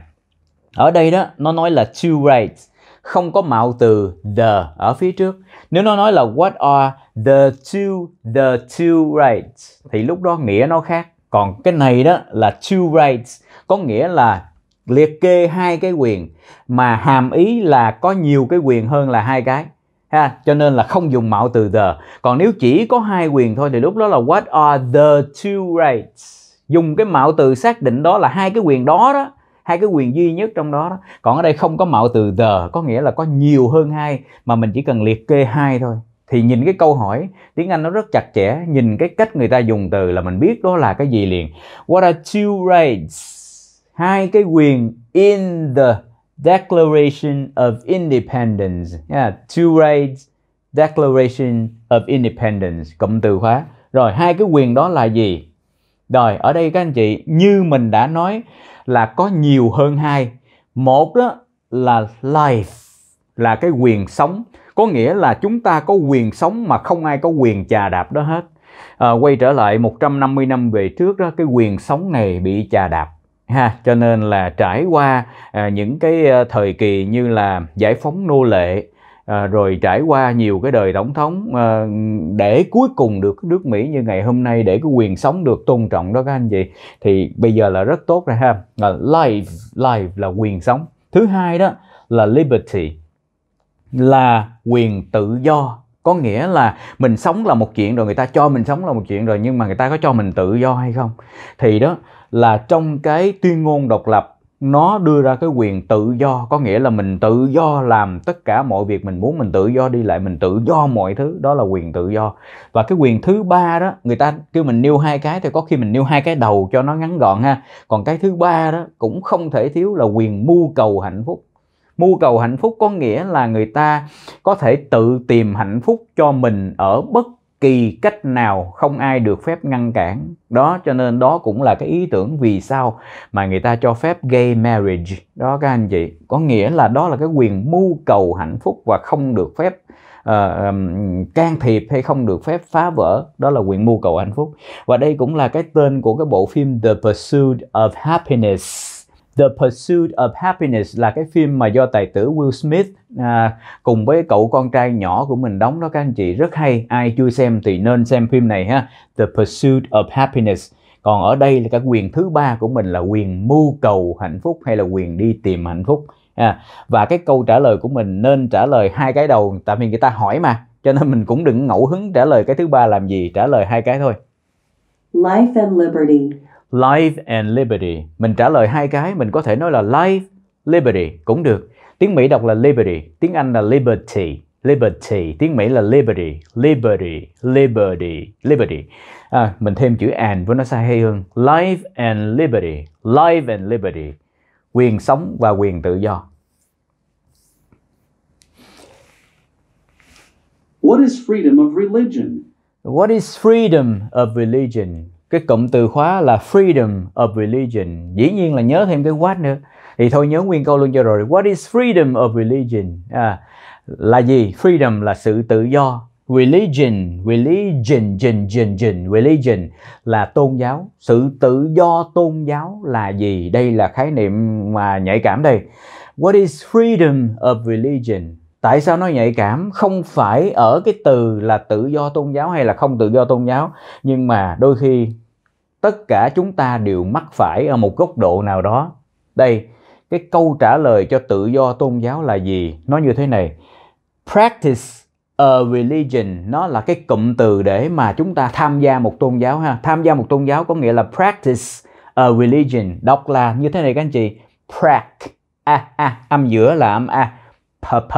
ở đây đó nó nói là two rights, không có mạo từ the ở phía trước. Nếu nó nói là what are the two the two rights thì lúc đó nghĩa nó khác. Còn cái này đó là two rights có nghĩa là liệt kê hai cái quyền mà hàm ý là có nhiều cái quyền hơn là hai cái ha cho nên là không dùng mạo từ the còn nếu chỉ có hai quyền thôi thì lúc đó là what are the two rights dùng cái mạo từ xác định đó là hai cái quyền đó đó hai cái quyền duy nhất trong đó, đó còn ở đây không có mạo từ the có nghĩa là có nhiều hơn hai mà mình chỉ cần liệt kê hai thôi thì nhìn cái câu hỏi tiếng Anh nó rất chặt chẽ nhìn cái cách người ta dùng từ là mình biết đó là cái gì liền what are two rights hai cái quyền in the Declaration of Independence yeah, two rights Declaration of Independence cụm từ khóa rồi hai cái quyền đó là gì rồi ở đây các anh chị như mình đã nói là có nhiều hơn hai một đó là life là cái quyền sống có nghĩa là chúng ta có quyền sống mà không ai có quyền chà đạp đó hết à, quay trở lại 150 năm về trước đó cái quyền sống này bị chà đạp ha cho nên là trải qua à, những cái ờ, thời kỳ như là giải phóng nô lệ à, rồi trải qua nhiều cái đời tổng thống à, để cuối cùng được nước Mỹ như ngày hôm nay để cái quyền sống được tôn trọng đó các anh chị thì bây giờ là rất tốt rồi ha à, life life là quyền sống thứ hai đó là liberty là quyền tự do có nghĩa là mình sống là một chuyện rồi người ta cho mình sống là một chuyện rồi nhưng mà người ta có cho mình tự do hay không thì đó là trong cái tuyên ngôn độc lập nó đưa ra cái quyền tự do có nghĩa là mình tự do làm tất cả mọi việc mình muốn mình tự do đi lại mình tự do mọi thứ đó là quyền tự do và cái quyền thứ ba đó người ta kêu mình nêu hai cái thì có khi mình nêu hai cái đầu cho nó ngắn gọn ha còn cái thứ ba đó cũng không thể thiếu là quyền mưu cầu hạnh phúc mưu cầu hạnh phúc có nghĩa là người ta có thể tự tìm hạnh phúc cho mình ở bất kỳ cách nào không ai được phép ngăn cản đó cho nên đó cũng là cái ý tưởng vì sao mà người ta cho phép gay marriage đó các anh chị có nghĩa là đó là cái quyền mưu cầu hạnh phúc và không được phép uh, can thiệp hay không được phép phá vỡ đó là quyền mưu cầu hạnh phúc và đây cũng là cái tên của cái bộ phim The Pursuit of Happiness The Pursuit of Happiness là cái phim mà do tài tử Will Smith à, cùng với cậu con trai nhỏ của mình đóng đó các anh chị rất hay ai chưa xem thì nên xem phim này ha The Pursuit of Happiness còn ở đây là cái quyền thứ ba của mình là quyền mưu cầu hạnh phúc hay là quyền đi tìm hạnh phúc à, và cái câu trả lời của mình nên trả lời hai cái đầu tại vì người ta hỏi mà cho nên mình cũng đừng ngẫu hứng trả lời cái thứ ba làm gì trả lời hai cái thôi Life and Liberty Life and Liberty. Mình trả lời hai cái, mình có thể nói là Life, Liberty cũng được. Tiếng Mỹ đọc là Liberty, tiếng Anh là Liberty. Liberty, tiếng Mỹ là Liberty, Liberty, Liberty, Liberty. À, mình thêm chữ and với nó sai hay hơn. Life and Liberty, Life and Liberty. Quyền sống và quyền tự do. What is freedom of religion? What is freedom of religion? cái cụm từ khóa là freedom of religion dĩ nhiên là nhớ thêm cái what nữa thì thôi nhớ nguyên câu luôn cho rồi what is freedom of religion à, là gì freedom là sự tự do religion religion religion religion religion là tôn giáo sự tự do tôn giáo là gì đây là khái niệm mà nhạy cảm đây what is freedom of religion tại sao nó nhạy cảm không phải ở cái từ là tự do tôn giáo hay là không tự do tôn giáo nhưng mà đôi khi tất cả chúng ta đều mắc phải ở một góc độ nào đó đây cái câu trả lời cho tự do tôn giáo là gì nó như thế này practice a religion nó là cái cụm từ để mà chúng ta tham gia một tôn giáo ha tham gia một tôn giáo có nghĩa là practice a religion đọc là như thế này các anh chị prac a a âm giữa là âm a p p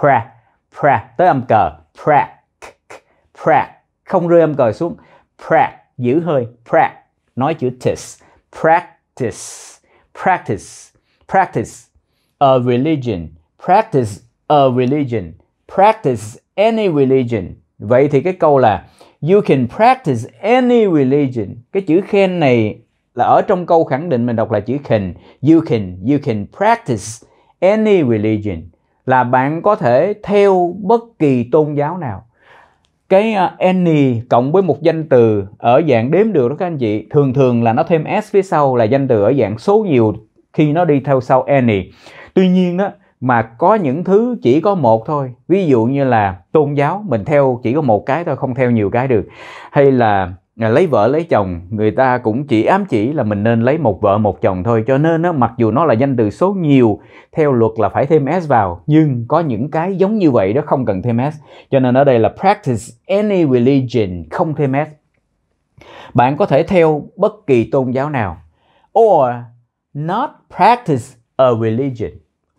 pra pra tới âm cờ prac prac không rơi âm cờ xuống prac giữ hơi prac nói chữ tis practice practice practice a religion practice a religion practice any religion vậy thì cái câu là you can practice any religion cái chữ khen này là ở trong câu khẳng định mình đọc là chữ can you can you can practice any religion là bạn có thể theo bất kỳ tôn giáo nào cái à, any cộng với một danh từ ở dạng đếm được đó các anh chị thường thường là nó thêm s phía sau là danh từ ở dạng số nhiều khi nó đi theo sau any tuy nhiên đó mà có những thứ chỉ có một thôi ví dụ như là tôn giáo mình theo chỉ có một cái thôi không theo nhiều cái được hay là lấy vợ lấy chồng người ta cũng chỉ ám chỉ là mình nên lấy một vợ một chồng thôi cho nên nó mặc dù nó là danh từ số nhiều theo luật là phải thêm s vào nhưng có những cái giống như vậy đó không cần thêm s cho nên ở đây là practice any religion không thêm s bạn có thể theo bất kỳ tôn giáo nào or not practice a religion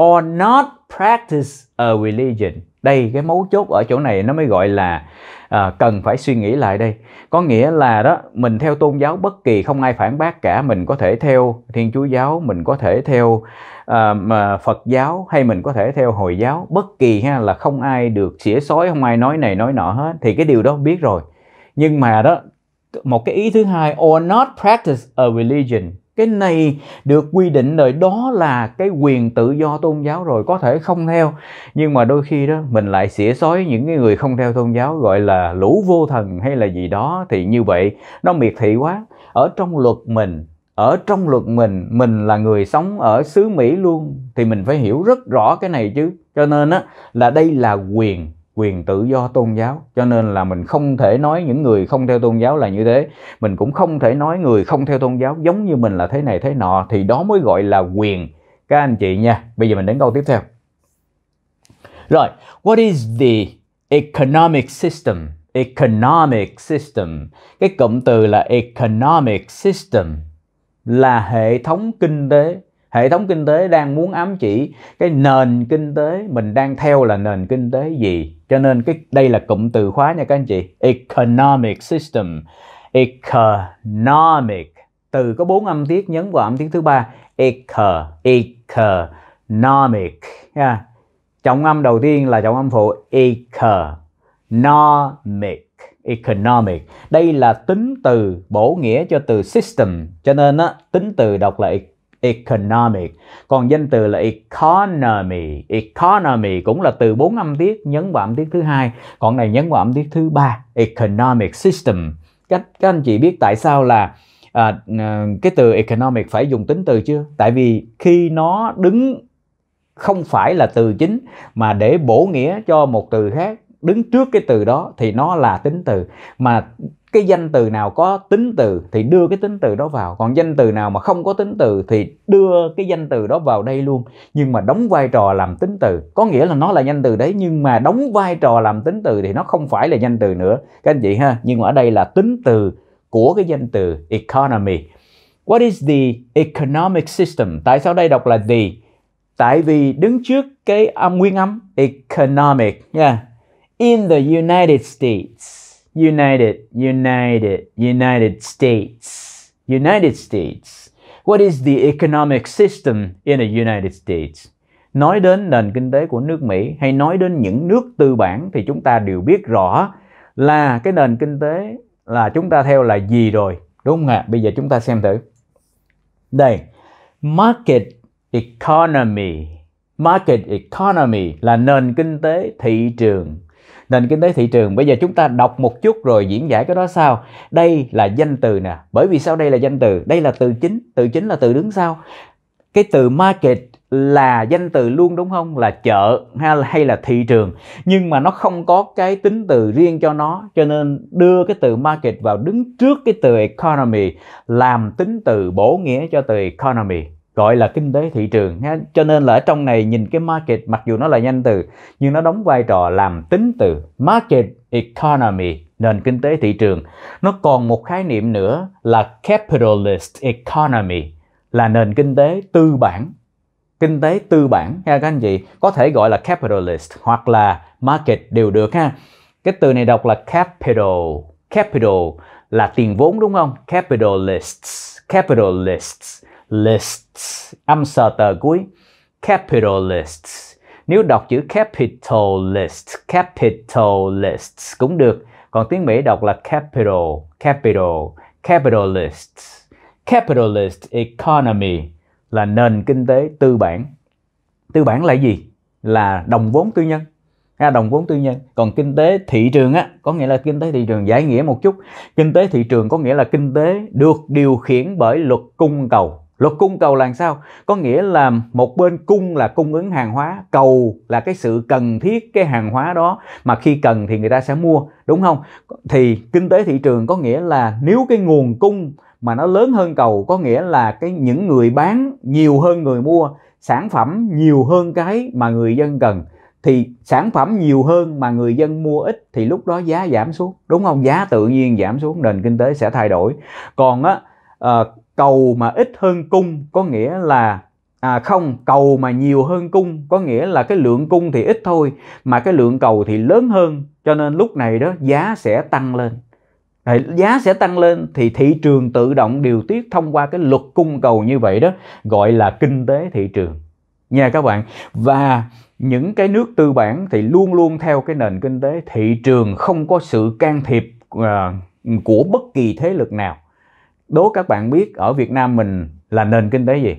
or not practice a religion đây cái mấu chốt ở chỗ này nó mới gọi là à, cần phải suy nghĩ lại đây có nghĩa là đó mình theo tôn giáo bất kỳ không ai phản bác cả mình có thể theo thiên chúa giáo mình có thể theo à, mà phật giáo hay mình có thể theo hồi giáo bất kỳ ha là không ai được xỉa sói không ai nói này nói nọ hết thì cái điều đó biết rồi nhưng mà đó một cái ý thứ hai or not practice a religion cái này được quy định rồi đó là cái quyền tự do tôn giáo rồi có thể không theo nhưng mà đôi khi đó mình lại xỉa xói những cái người không theo tôn giáo gọi là lũ vô thần hay là gì đó thì như vậy nó miệt thị quá ở trong luật mình ở trong luật mình mình là người sống ở xứ Mỹ luôn thì mình phải hiểu rất rõ cái này chứ cho nên á là đây là quyền quyền tự do tôn giáo cho nên là mình không thể nói những người không theo tôn giáo là như thế mình cũng không thể nói người không theo tôn giáo giống như mình là thế này thế nọ thì đó mới gọi là quyền các anh chị nha bây giờ mình đến câu tiếp theo rồi what is the economic system economic system cái cụm từ là economic system là hệ thống kinh tế hệ thống kinh tế đang muốn ám chỉ cái nền kinh tế mình đang theo là nền kinh tế gì cho nên cái đây là cụm từ khóa nha các anh chị economic system economic từ có bốn âm tiết nhấn vào âm tiết thứ ba eco economic yeah. trọng âm đầu tiên là trọng âm phụ economic economic. Đây là tính từ bổ nghĩa cho từ system, cho nên á, tính từ đọc là economic. Còn danh từ là economy. Economy cũng là từ bốn âm tiết nhấn vào âm tiết thứ hai. Còn này nhấn vào âm tiết thứ ba. Economic system. Các, các anh chị biết tại sao là à, à cái từ economic phải dùng tính từ chưa? Tại vì khi nó đứng không phải là từ chính mà để bổ nghĩa cho một từ khác đứng trước cái từ đó thì nó là tính từ mà cái danh từ nào có tính từ thì đưa cái tính từ đó vào còn danh từ nào mà không có tính từ thì đưa cái danh từ đó vào đây luôn nhưng mà đóng vai trò làm tính từ có nghĩa là nó là danh từ đấy nhưng mà đóng vai trò làm tính từ thì nó không phải là danh từ nữa các anh chị ha nhưng mà ở đây là tính từ của cái danh từ economy what is the economic system tại sao đây đọc là the tại vì đứng trước cái âm nguyên âm economic yeah. in the United States United, United, United States, United States. What is the economic system in the United States? Nói đến nền kinh tế của nước Mỹ hay nói đến những nước tư bản thì chúng ta đều biết rõ là cái nền kinh tế là chúng ta theo là gì rồi, đúng không ạ? Bây giờ chúng ta xem thử. Đây, market economy. Market economy là nền kinh tế thị trường nền kinh tế thị trường bây giờ chúng ta đọc một chút rồi diễn giải cái đó sao đây là danh từ nè bởi vì sao đây là danh từ đây là từ chính từ chính là từ đứng sau cái từ market là danh từ luôn đúng không là chợ hay là thị trường nhưng mà nó không có cái tính từ riêng cho nó cho nên đưa cái từ market vào đứng trước cái từ economy làm tính từ bổ nghĩa cho từ economy gọi là kinh tế thị trường ha. cho nên là ở trong này nhìn cái market mặc dù nó là danh từ nhưng nó đóng vai trò làm tính từ market economy nền kinh tế thị trường nó còn một khái niệm nữa là capitalist economy là nền kinh tế tư bản kinh tế tư bản ha các anh chị có thể gọi là capitalist hoặc là market đều được ha cái từ này đọc là capital capital là tiền vốn đúng không capitalists capitalists lists âm sờ tờ cuối capitalists nếu đọc chữ capitalist capitalists cũng được còn tiếng Mỹ đọc là capital capital capitalists capitalist economy là nền kinh tế tư bản tư bản là gì là đồng vốn tư nhân à, đồng vốn tư nhân còn kinh tế thị trường á có nghĩa là kinh tế thị trường giải nghĩa một chút kinh tế thị trường có nghĩa là kinh tế được điều khiển bởi luật cung cầu luật cung cầu là sao có nghĩa là một bên cung là cung ứng hàng hóa cầu là cái sự cần thiết cái hàng hóa đó mà khi cần thì người ta sẽ mua đúng không thì kinh tế thị trường có nghĩa là nếu cái nguồn cung mà nó lớn hơn cầu có nghĩa là cái những người bán nhiều hơn người mua sản phẩm nhiều hơn cái mà người dân cần thì sản phẩm nhiều hơn mà người dân mua ít thì lúc đó giá giảm xuống đúng không giá tự nhiên giảm xuống nền kinh tế sẽ thay đổi còn á uh, cầu mà ít hơn cung có nghĩa là à không cầu mà nhiều hơn cung có nghĩa là cái lượng cung thì ít thôi mà cái lượng cầu thì lớn hơn cho nên lúc này đó giá sẽ tăng lên giá sẽ tăng lên thì thị trường tự động điều tiết thông qua cái luật cung cầu như vậy đó gọi là kinh tế thị trường nha các bạn và những cái nước tư bản thì luôn luôn theo cái nền kinh tế thị trường không có sự can thiệp à, của bất kỳ thế lực nào đố các bạn biết ở Việt Nam mình là nền kinh tế gì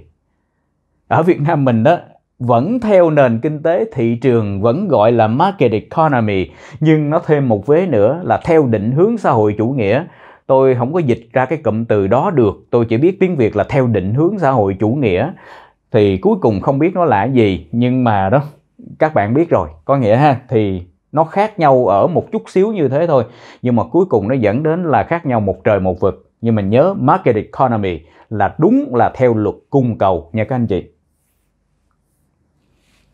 ở Việt Nam mình đó vẫn theo nền kinh tế thị trường vẫn gọi là market economy nhưng nó thêm một vế nữa là theo định hướng xã hội chủ nghĩa tôi không có dịch ra cái cụm từ đó được tôi chỉ biết tiếng Việt là theo định hướng xã hội chủ nghĩa thì cuối cùng không biết nó là gì nhưng mà đó các bạn biết rồi có nghĩa ha thì nó khác nhau ở một chút xíu như thế thôi nhưng mà cuối cùng nó dẫn đến là khác nhau một trời một vực nhưng mà nhớ market economy là đúng là theo luật cung cầu nha các anh chị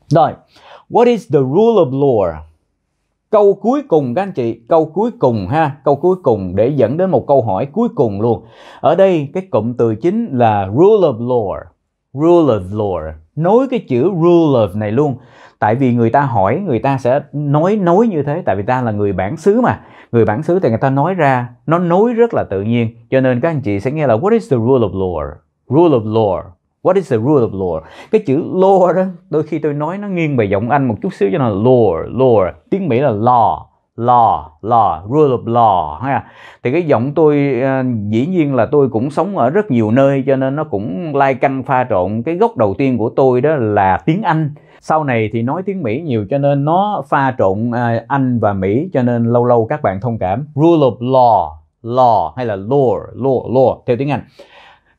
rồi what is the rule of law câu cuối cùng các anh chị câu cuối cùng ha câu cuối cùng để dẫn đến một câu hỏi cuối cùng luôn ở đây cái cụm từ chính là rule of law rule of law nối cái chữ rule of này luôn tại vì người ta hỏi người ta sẽ nói nối như thế tại vì ta là người bản xứ mà người bản xứ thì người ta nói ra nó nối rất là tự nhiên cho nên các anh chị sẽ nghe là what is the rule of law rule of law what is the rule of law cái chữ law đó đôi khi tôi nói nó nghiêng về giọng anh một chút xíu cho nên là law law tiếng mỹ là law law law rule of law ha thì cái giọng tôi ờ, dĩ nhiên là tôi cũng sống ở rất nhiều nơi cho nên nó cũng lai căng pha trộn cái gốc đầu tiên của tôi đó là tiếng anh sau này thì nói tiếng Mỹ nhiều cho nên nó pha trộn à, Anh và Mỹ cho nên lâu lâu các bạn thông cảm rule of law law hay là law law law theo tiếng Anh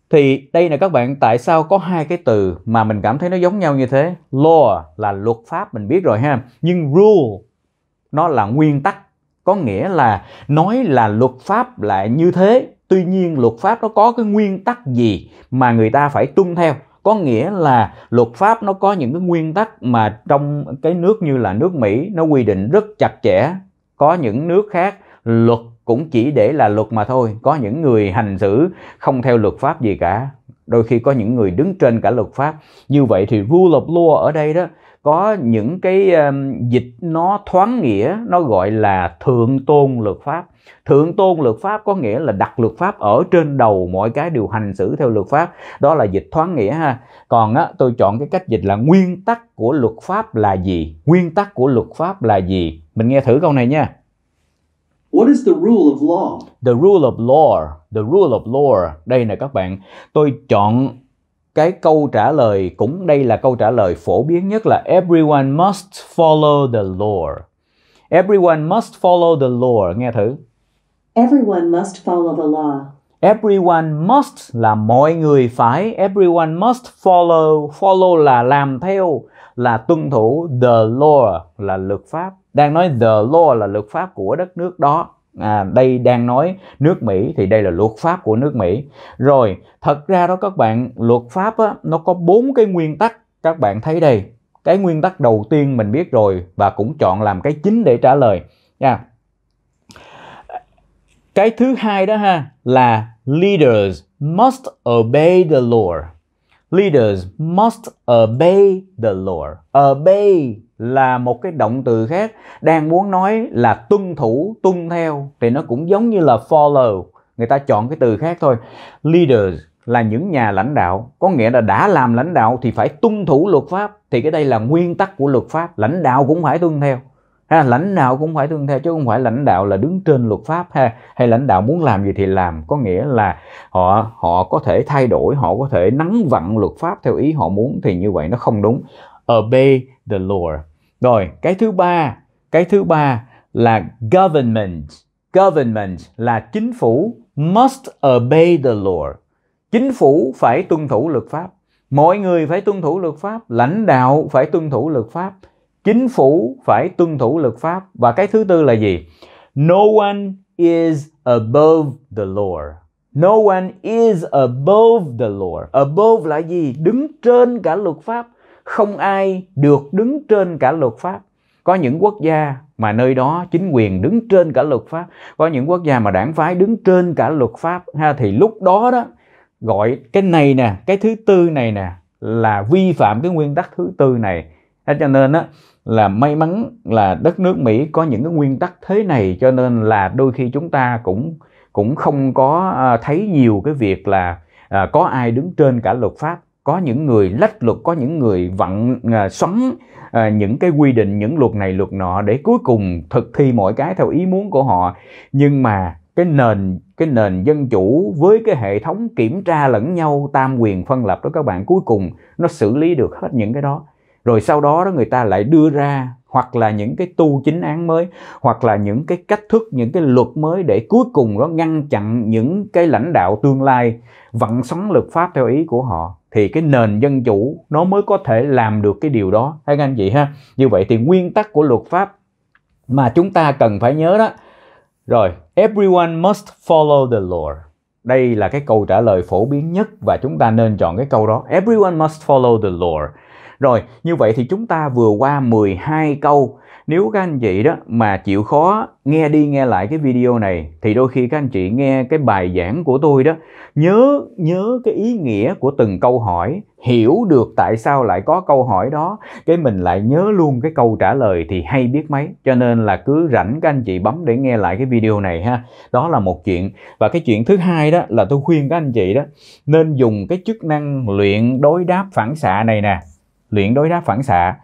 thì đây là các bạn tại sao có hai cái từ mà mình cảm thấy nó giống nhau như thế law là luật pháp mình biết rồi ha nhưng rule nó là nguyên tắc có nghĩa là nói là luật pháp lại như thế tuy nhiên luật pháp nó có cái nguyên tắc gì mà người ta phải tuân theo có nghĩa là luật pháp nó có những cái nguyên tắc mà trong cái nước như là nước Mỹ nó quy định rất chặt chẽ có những nước khác luật cũng chỉ để là luật mà thôi có những người hành xử không theo luật pháp gì cả đôi khi có những người đứng trên cả luật pháp như vậy thì rule of law ở đây đó có những cái um, dịch nó thoáng nghĩa nó gọi là thượng tôn luật pháp thượng tôn luật pháp có nghĩa là đặt luật pháp ở trên đầu mọi cái điều hành xử theo luật pháp đó là dịch thoáng nghĩa ha còn á, tôi chọn cái cách dịch là nguyên tắc của luật pháp là gì nguyên tắc của luật pháp là gì mình nghe thử câu này nha What is the rule of law? The rule of law. The rule of law. Đây nè các bạn, tôi chọn cái câu trả lời cũng đây là câu trả lời phổ biến nhất là everyone must follow the law. Everyone must follow the law. Nghe thử. Everyone must follow the law. Everyone must là mọi người phải. Everyone must follow. Follow là làm theo, là tuân thủ. The law là luật pháp. Đang nói the law là luật pháp của đất nước đó. À, đây đang nói nước Mỹ thì đây là luật pháp của nước Mỹ. Rồi, thật ra đó các bạn, luật pháp á, nó có bốn cái nguyên tắc các bạn thấy đây. Cái nguyên tắc đầu tiên mình biết rồi và cũng chọn làm cái chính để trả lời nha. Yeah cái thứ hai đó ha là leaders must obey the law leaders must obey the law obey là một cái động từ khác đang muốn nói là tuân thủ tuân theo thì nó cũng giống như là follow người ta chọn cái từ khác thôi leaders là những nhà lãnh đạo có nghĩa là đã làm lãnh đạo thì phải tuân thủ luật pháp thì cái đây là nguyên tắc của luật pháp lãnh đạo cũng phải tuân theo ha lãnh đạo cũng phải tuân theo chứ không phải lãnh đạo là đứng trên luật pháp ha hay lãnh đạo muốn làm gì thì làm có nghĩa là họ họ có thể thay đổi họ có thể nắn vặn luật pháp theo ý họ muốn thì như vậy nó không đúng obey the law rồi cái thứ ba cái thứ ba là government government là chính phủ must obey the law chính phủ phải tuân thủ luật pháp mọi người phải tuân thủ luật pháp lãnh đạo phải tuân thủ luật pháp chính phủ phải tuân thủ luật pháp và cái thứ tư là gì no one is above the law no one is above the law above là gì đứng trên cả luật pháp không ai được đứng trên cả luật pháp có những quốc gia mà nơi đó chính quyền đứng trên cả luật pháp có những quốc gia mà đảng phái đứng trên cả luật pháp ha thì lúc đó đó gọi cái này nè cái thứ tư này nè là vi phạm cái nguyên tắc thứ tư này cho nên á là may mắn là đất nước Mỹ có những cái nguyên tắc thế này cho nên là đôi khi chúng ta cũng cũng không có à, thấy nhiều cái việc là à, có ai đứng trên cả luật pháp có những người lách luật có những người vặn à, xoắn à, những cái quy định những luật này luật nọ để cuối cùng thực thi mọi cái theo ý muốn của họ nhưng mà cái nền cái nền dân chủ với cái hệ thống kiểm tra lẫn nhau tam quyền phân lập đó các bạn cuối cùng nó xử lý được hết những cái đó rồi sau đó đó người ta lại đưa ra hoặc là những cái tu chính án mới hoặc là những cái cách thức những cái luật mới để cuối cùng nó ngăn chặn những cái lãnh đạo tương lai vận sóng luật pháp theo ý của họ thì cái nền dân chủ nó mới có thể làm được cái điều đó các anh chị ha như vậy thì nguyên tắc của luật pháp mà chúng ta cần phải nhớ đó rồi everyone must follow the law đây là cái câu trả lời phổ biến nhất và chúng ta nên chọn cái câu đó everyone must follow the law rồi, như vậy thì chúng ta vừa qua 12 câu. Nếu các anh chị đó mà chịu khó nghe đi nghe lại cái video này thì đôi khi các anh chị nghe cái bài giảng của tôi đó, nhớ nhớ cái ý nghĩa của từng câu hỏi, hiểu được tại sao lại có câu hỏi đó, cái mình lại nhớ luôn cái câu trả lời thì hay biết mấy. Cho nên là cứ rảnh các anh chị bấm để nghe lại cái video này ha. Đó là một chuyện. Và cái chuyện thứ hai đó là tôi khuyên các anh chị đó nên dùng cái chức năng luyện đối đáp phản xạ này nè luyện đối đáp phản xạ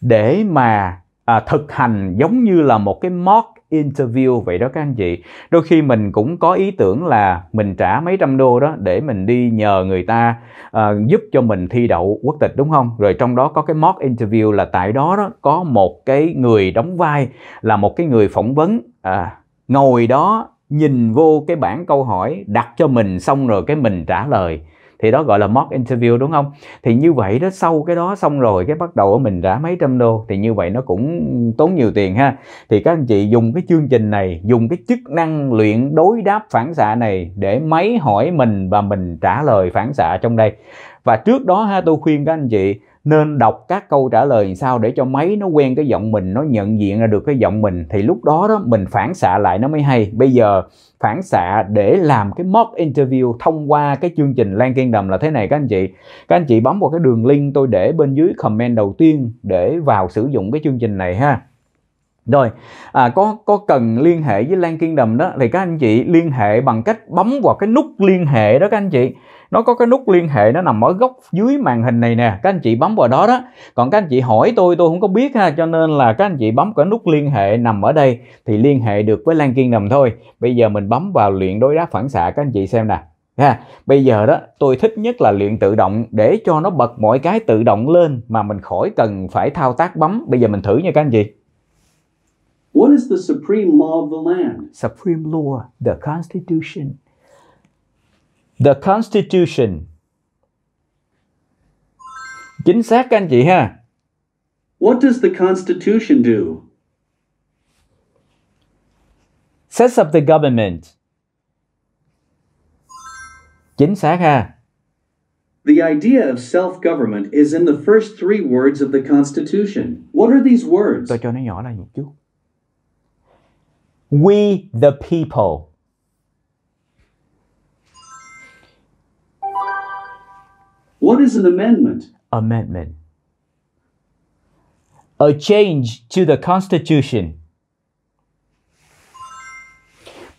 để mà à, thực hành giống như là một cái mock interview vậy đó các anh chị đôi khi mình cũng có ý tưởng là mình trả mấy trăm đô đó để mình đi nhờ người ta uh, giúp cho mình thi đậu quốc tịch đúng không rồi trong đó có cái mock interview là tại đó, đó có một cái người đóng vai là một cái người phỏng vấn à, ngồi đó nhìn vô cái bảng câu hỏi đặt cho mình xong rồi cái mình trả lời thì đó gọi là mock interview đúng không thì như vậy đó sau cái đó xong rồi cái bắt đầu mình trả mấy trăm đô thì như vậy nó cũng tốn nhiều tiền ha thì các anh chị dùng cái chương trình này dùng cái chức năng luyện đối đáp phản xạ này để máy hỏi mình và mình trả lời phản xạ trong đây và trước đó ha tôi khuyên các anh chị nên đọc các câu trả lời sao để cho máy nó quen cái giọng mình nó nhận diện ra được cái giọng mình thì lúc đó đó mình phản xạ lại nó mới hay bây giờ phản xạ để làm cái mock interview thông qua cái chương trình Lan Kingdom là thế này các anh chị các anh chị bấm vào cái đường link tôi để bên dưới comment đầu tiên để vào sử dụng cái chương trình này ha rồi à, có có cần liên hệ với Lan Kingdom đó thì các anh chị liên hệ bằng cách bấm vào cái nút liên hệ đó các anh chị nó có cái nút liên hệ nó nằm ở góc dưới màn hình này nè các anh chị bấm vào đó đó còn các anh chị hỏi tôi tôi không có biết ha cho nên là các anh chị bấm cái nút liên hệ nằm ở đây thì liên hệ được với Lan Kingdom thôi bây giờ mình bấm vào luyện đối đáp phản xạ các anh chị xem nè ha bây giờ đó tôi thích nhất là luyện tự động để cho nó bật mọi cái tự động lên mà mình khỏi cần phải thao tác bấm bây giờ mình thử nha các anh chị What is the supreme law of the land? Supreme law, the Constitution. The Constitution. Chính xác anh chị ha. What does the Constitution do? Sets up the government. Chính xác ha. The idea of self-government is in the first three words of the Constitution. What are these words? Tôi cho nó nhỏ lại một chút. We the people. What is an amendment? Amendment. A change to the constitution.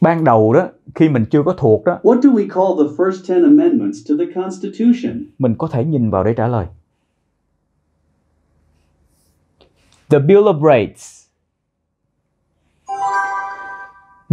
Ban đầu đó, khi mình chưa có thuộc đó. What do we call the first 10 amendments to the constitution? Mình có thể nhìn vào để trả lời. The Bill of Rights.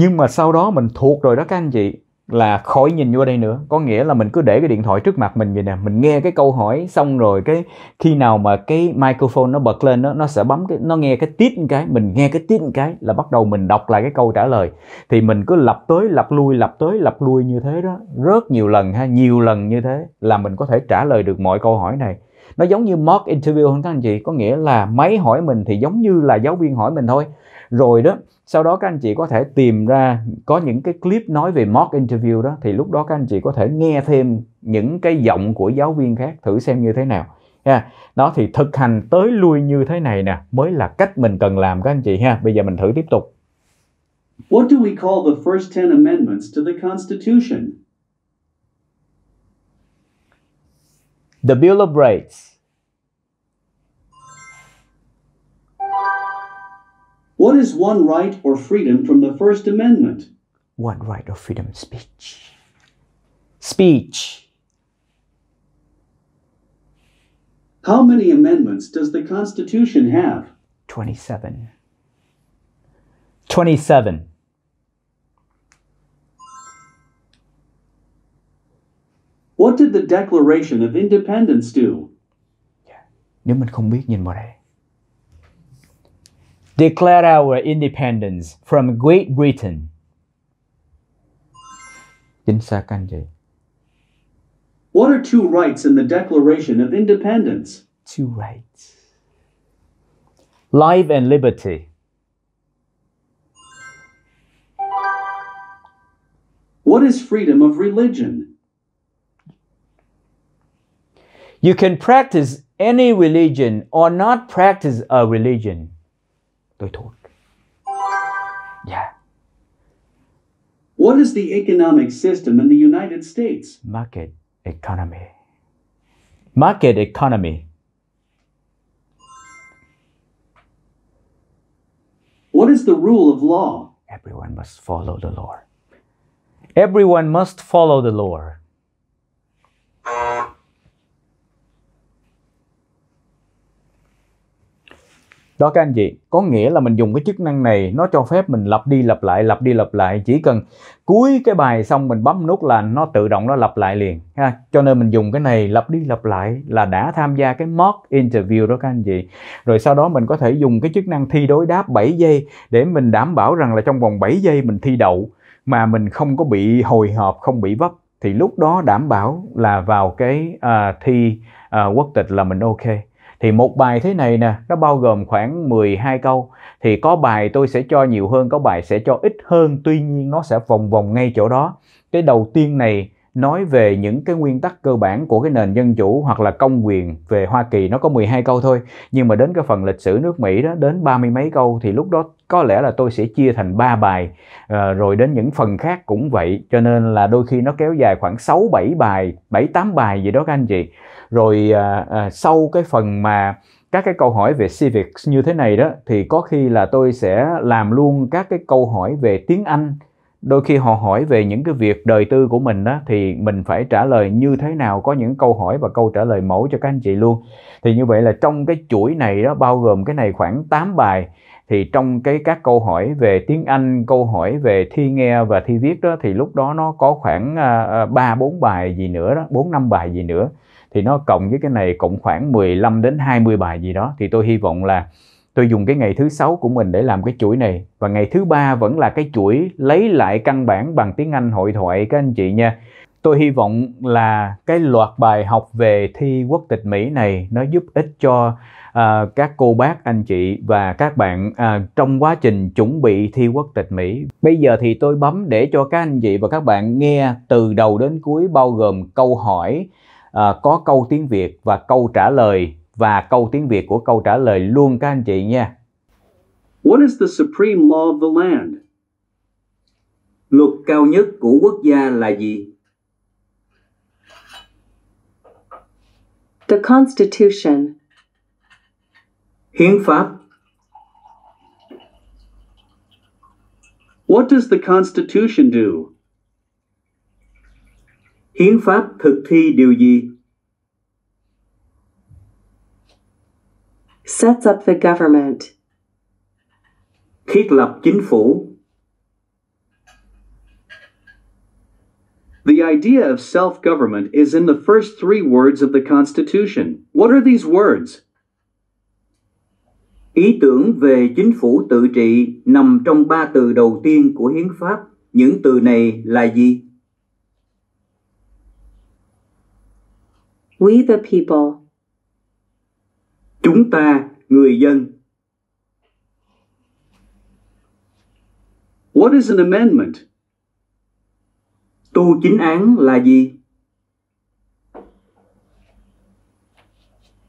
nhưng mà sau đó mình thuộc rồi đó các anh chị là khỏi nhìn vô đây nữa có nghĩa là mình cứ để cái điện thoại trước mặt mình vậy nè mình nghe cái câu hỏi xong rồi cái khi nào mà cái microphone nó bật lên nó nó sẽ bấm cái nó nghe cái tít cái mình nghe cái tít cái là bắt đầu mình đọc lại cái câu trả lời thì mình cứ lặp tới lặp lui lặp tới lặp lui như thế đó rất nhiều lần ha nhiều lần như thế là mình có thể trả lời được mọi câu hỏi này nó giống như mock interview không các anh chị có nghĩa là máy hỏi mình thì giống như là giáo viên hỏi mình thôi rồi đó sau đó các anh chị có thể tìm ra có những cái clip nói về mock interview đó thì lúc đó các anh chị có thể nghe thêm những cái giọng của giáo viên khác thử xem như thế nào ha đó thì thực hành tới lui như thế này nè mới là cách mình cần làm các anh chị ha bây giờ mình thử tiếp tục What do we call the first 10 amendments to the Constitution? The Bill of Rights What is one right or freedom from the First Amendment? One right or freedom? Speech. Speech. How many amendments does the Constitution have? 27. 27. What did the Declaration of Independence do? Yeah. Nếu mình không biết nhìn vào đây declare our independence from Great Britain. What are two rights in the Declaration of Independence? Two rights life and liberty. What is freedom of religion? You can practice any religion or not practice a religion tôi thốt. Yeah. What is the economic system in the United States? Market economy. Market economy. What is the rule of law? Everyone must follow the law. Everyone must follow the law. đó các anh chị có nghĩa là mình dùng cái chức năng này nó cho phép mình lặp đi lặp lại lặp đi lặp lại chỉ cần cuối cái bài xong mình bấm nút là nó tự động nó lặp lại liền ha cho nên mình dùng cái này lặp đi lặp lại là đã tham gia cái mock interview đó các anh chị rồi sau đó mình có thể dùng cái chức năng thi đối đáp 7 giây để mình đảm bảo rằng là trong vòng 7 giây mình thi đậu mà mình không có bị hồi hộp không bị vấp thì lúc đó đảm bảo là vào cái uh, thi uh, quốc tịch là mình ok thì một bài thế này nè nó bao gồm khoảng 12 câu thì có bài tôi sẽ cho nhiều hơn có bài sẽ cho ít hơn tuy nhiên nó sẽ vòng vòng ngay chỗ đó cái đầu tiên này nói về những cái nguyên tắc cơ bản của cái nền dân chủ hoặc là công quyền về Hoa Kỳ nó có 12 câu thôi nhưng mà đến cái phần lịch sử nước Mỹ đó đến ba mươi mấy câu thì lúc đó có lẽ là tôi sẽ chia thành ba bài ờ, rồi đến những phần khác cũng vậy cho nên là đôi khi nó kéo dài khoảng 6 7 bài 7 8 bài gì đó các anh chị rồi à, à, sau cái phần mà các cái câu hỏi về civics như thế này đó thì có khi là tôi sẽ làm luôn các cái câu hỏi về tiếng Anh đôi khi họ hỏi về những cái việc đời tư của mình đó thì mình phải trả lời như thế nào có những câu hỏi và câu trả lời mẫu cho các anh chị luôn thì như vậy là trong cái chuỗi này đó bao gồm cái này khoảng 8 bài thì trong cái các câu hỏi về tiếng Anh, câu hỏi về thi nghe và thi viết đó thì lúc đó nó có khoảng à, à, ba bốn bài gì nữa đó, bốn năm bài gì nữa thì nó cộng với cái này cũng khoảng 15 đến 20 bài gì đó thì tôi hy vọng là tôi dùng cái ngày thứ sáu của mình để làm cái chuỗi này và ngày thứ ba vẫn là cái chuỗi lấy lại căn bản bằng tiếng Anh hội thoại các anh chị nha tôi hy vọng là cái loạt bài học về thi quốc tịch Mỹ này nó giúp ích cho uh, các cô bác anh chị và các bạn uh, trong quá trình chuẩn bị thi quốc tịch Mỹ. Bây giờ thì tôi bấm để cho các anh chị và các bạn nghe từ đầu đến cuối bao gồm câu hỏi uh, có câu tiếng Việt và câu trả lời và câu tiếng Việt của câu trả lời luôn các anh chị nha. What is the supreme law of the land? Luật cao nhất của quốc gia là gì? The Constitution. Hiến pháp. What does the Constitution do? Hiến pháp thực thi điều gì? sets up the government. Thiết lập chính phủ. The idea of self government is in the first three words of the Constitution. What are these words? Ý tưởng về chính phủ tự trị nằm trong ba từ đầu tiên của hiến pháp. Những từ này là gì? We the people chúng ta người dân What is an amendment? Tu chính án là gì?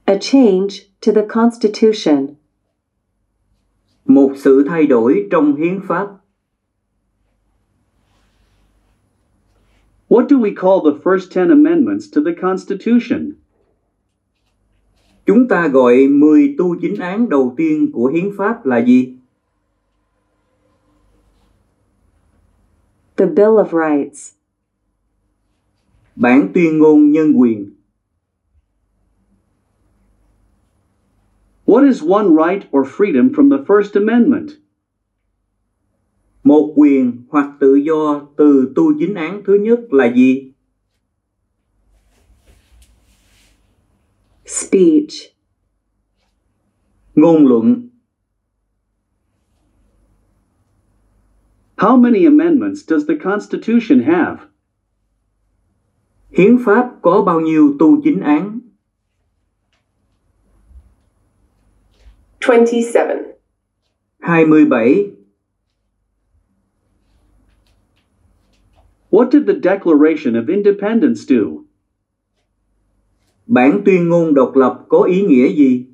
A change to the Constitution. Một sự thay đổi trong hiến pháp. What do we call the first 10 amendments to the Constitution? Chúng ta gọi 10 tu chính án đầu tiên của hiến pháp là gì? The Bill of Rights. Bản tuyên ngôn nhân quyền. What is one right or freedom from the First Amendment? Một quyền hoặc tự do từ tu chính án thứ nhất là gì? speech, ngôn luận. How many amendments does the Constitution have? Hiến pháp có bao nhiêu tu chính án? 27. 27. What did the Declaration of Independence do? bản tuyên ngôn độc lập có ý nghĩa gì?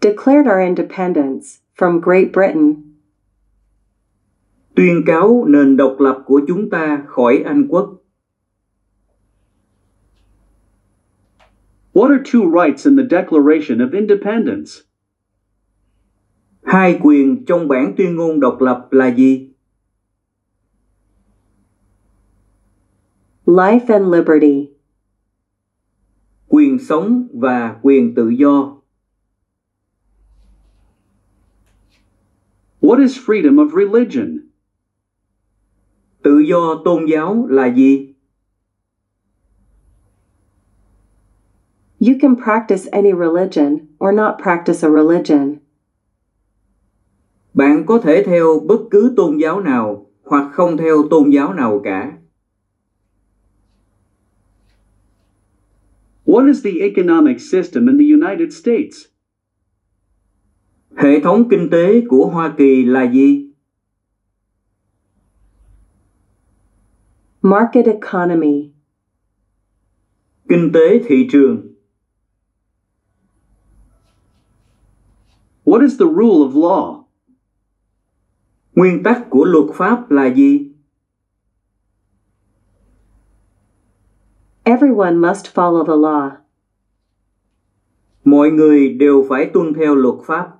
Declared our independence from Great Britain. Tuyên cáo nền độc lập của chúng ta khỏi Anh quốc. What are two rights in the Declaration of Independence? Hai quyền trong bản tuyên ngôn độc lập là gì? Life and Liberty Quyền sống và quyền tự do What is freedom of religion? Tự do tôn giáo là gì? You can practice any religion or not practice a religion. Bạn có thể theo bất cứ tôn giáo nào hoặc không theo tôn giáo nào cả. What is the economic system in the United States? Hệ thống kinh tế của Hoa Kỳ là gì? Market economy. Kinh tế thị trường. What is the rule of law? Nguyên tắc của luật pháp là gì? Everyone must follow the law. Mọi người đều phải tuân theo luật pháp.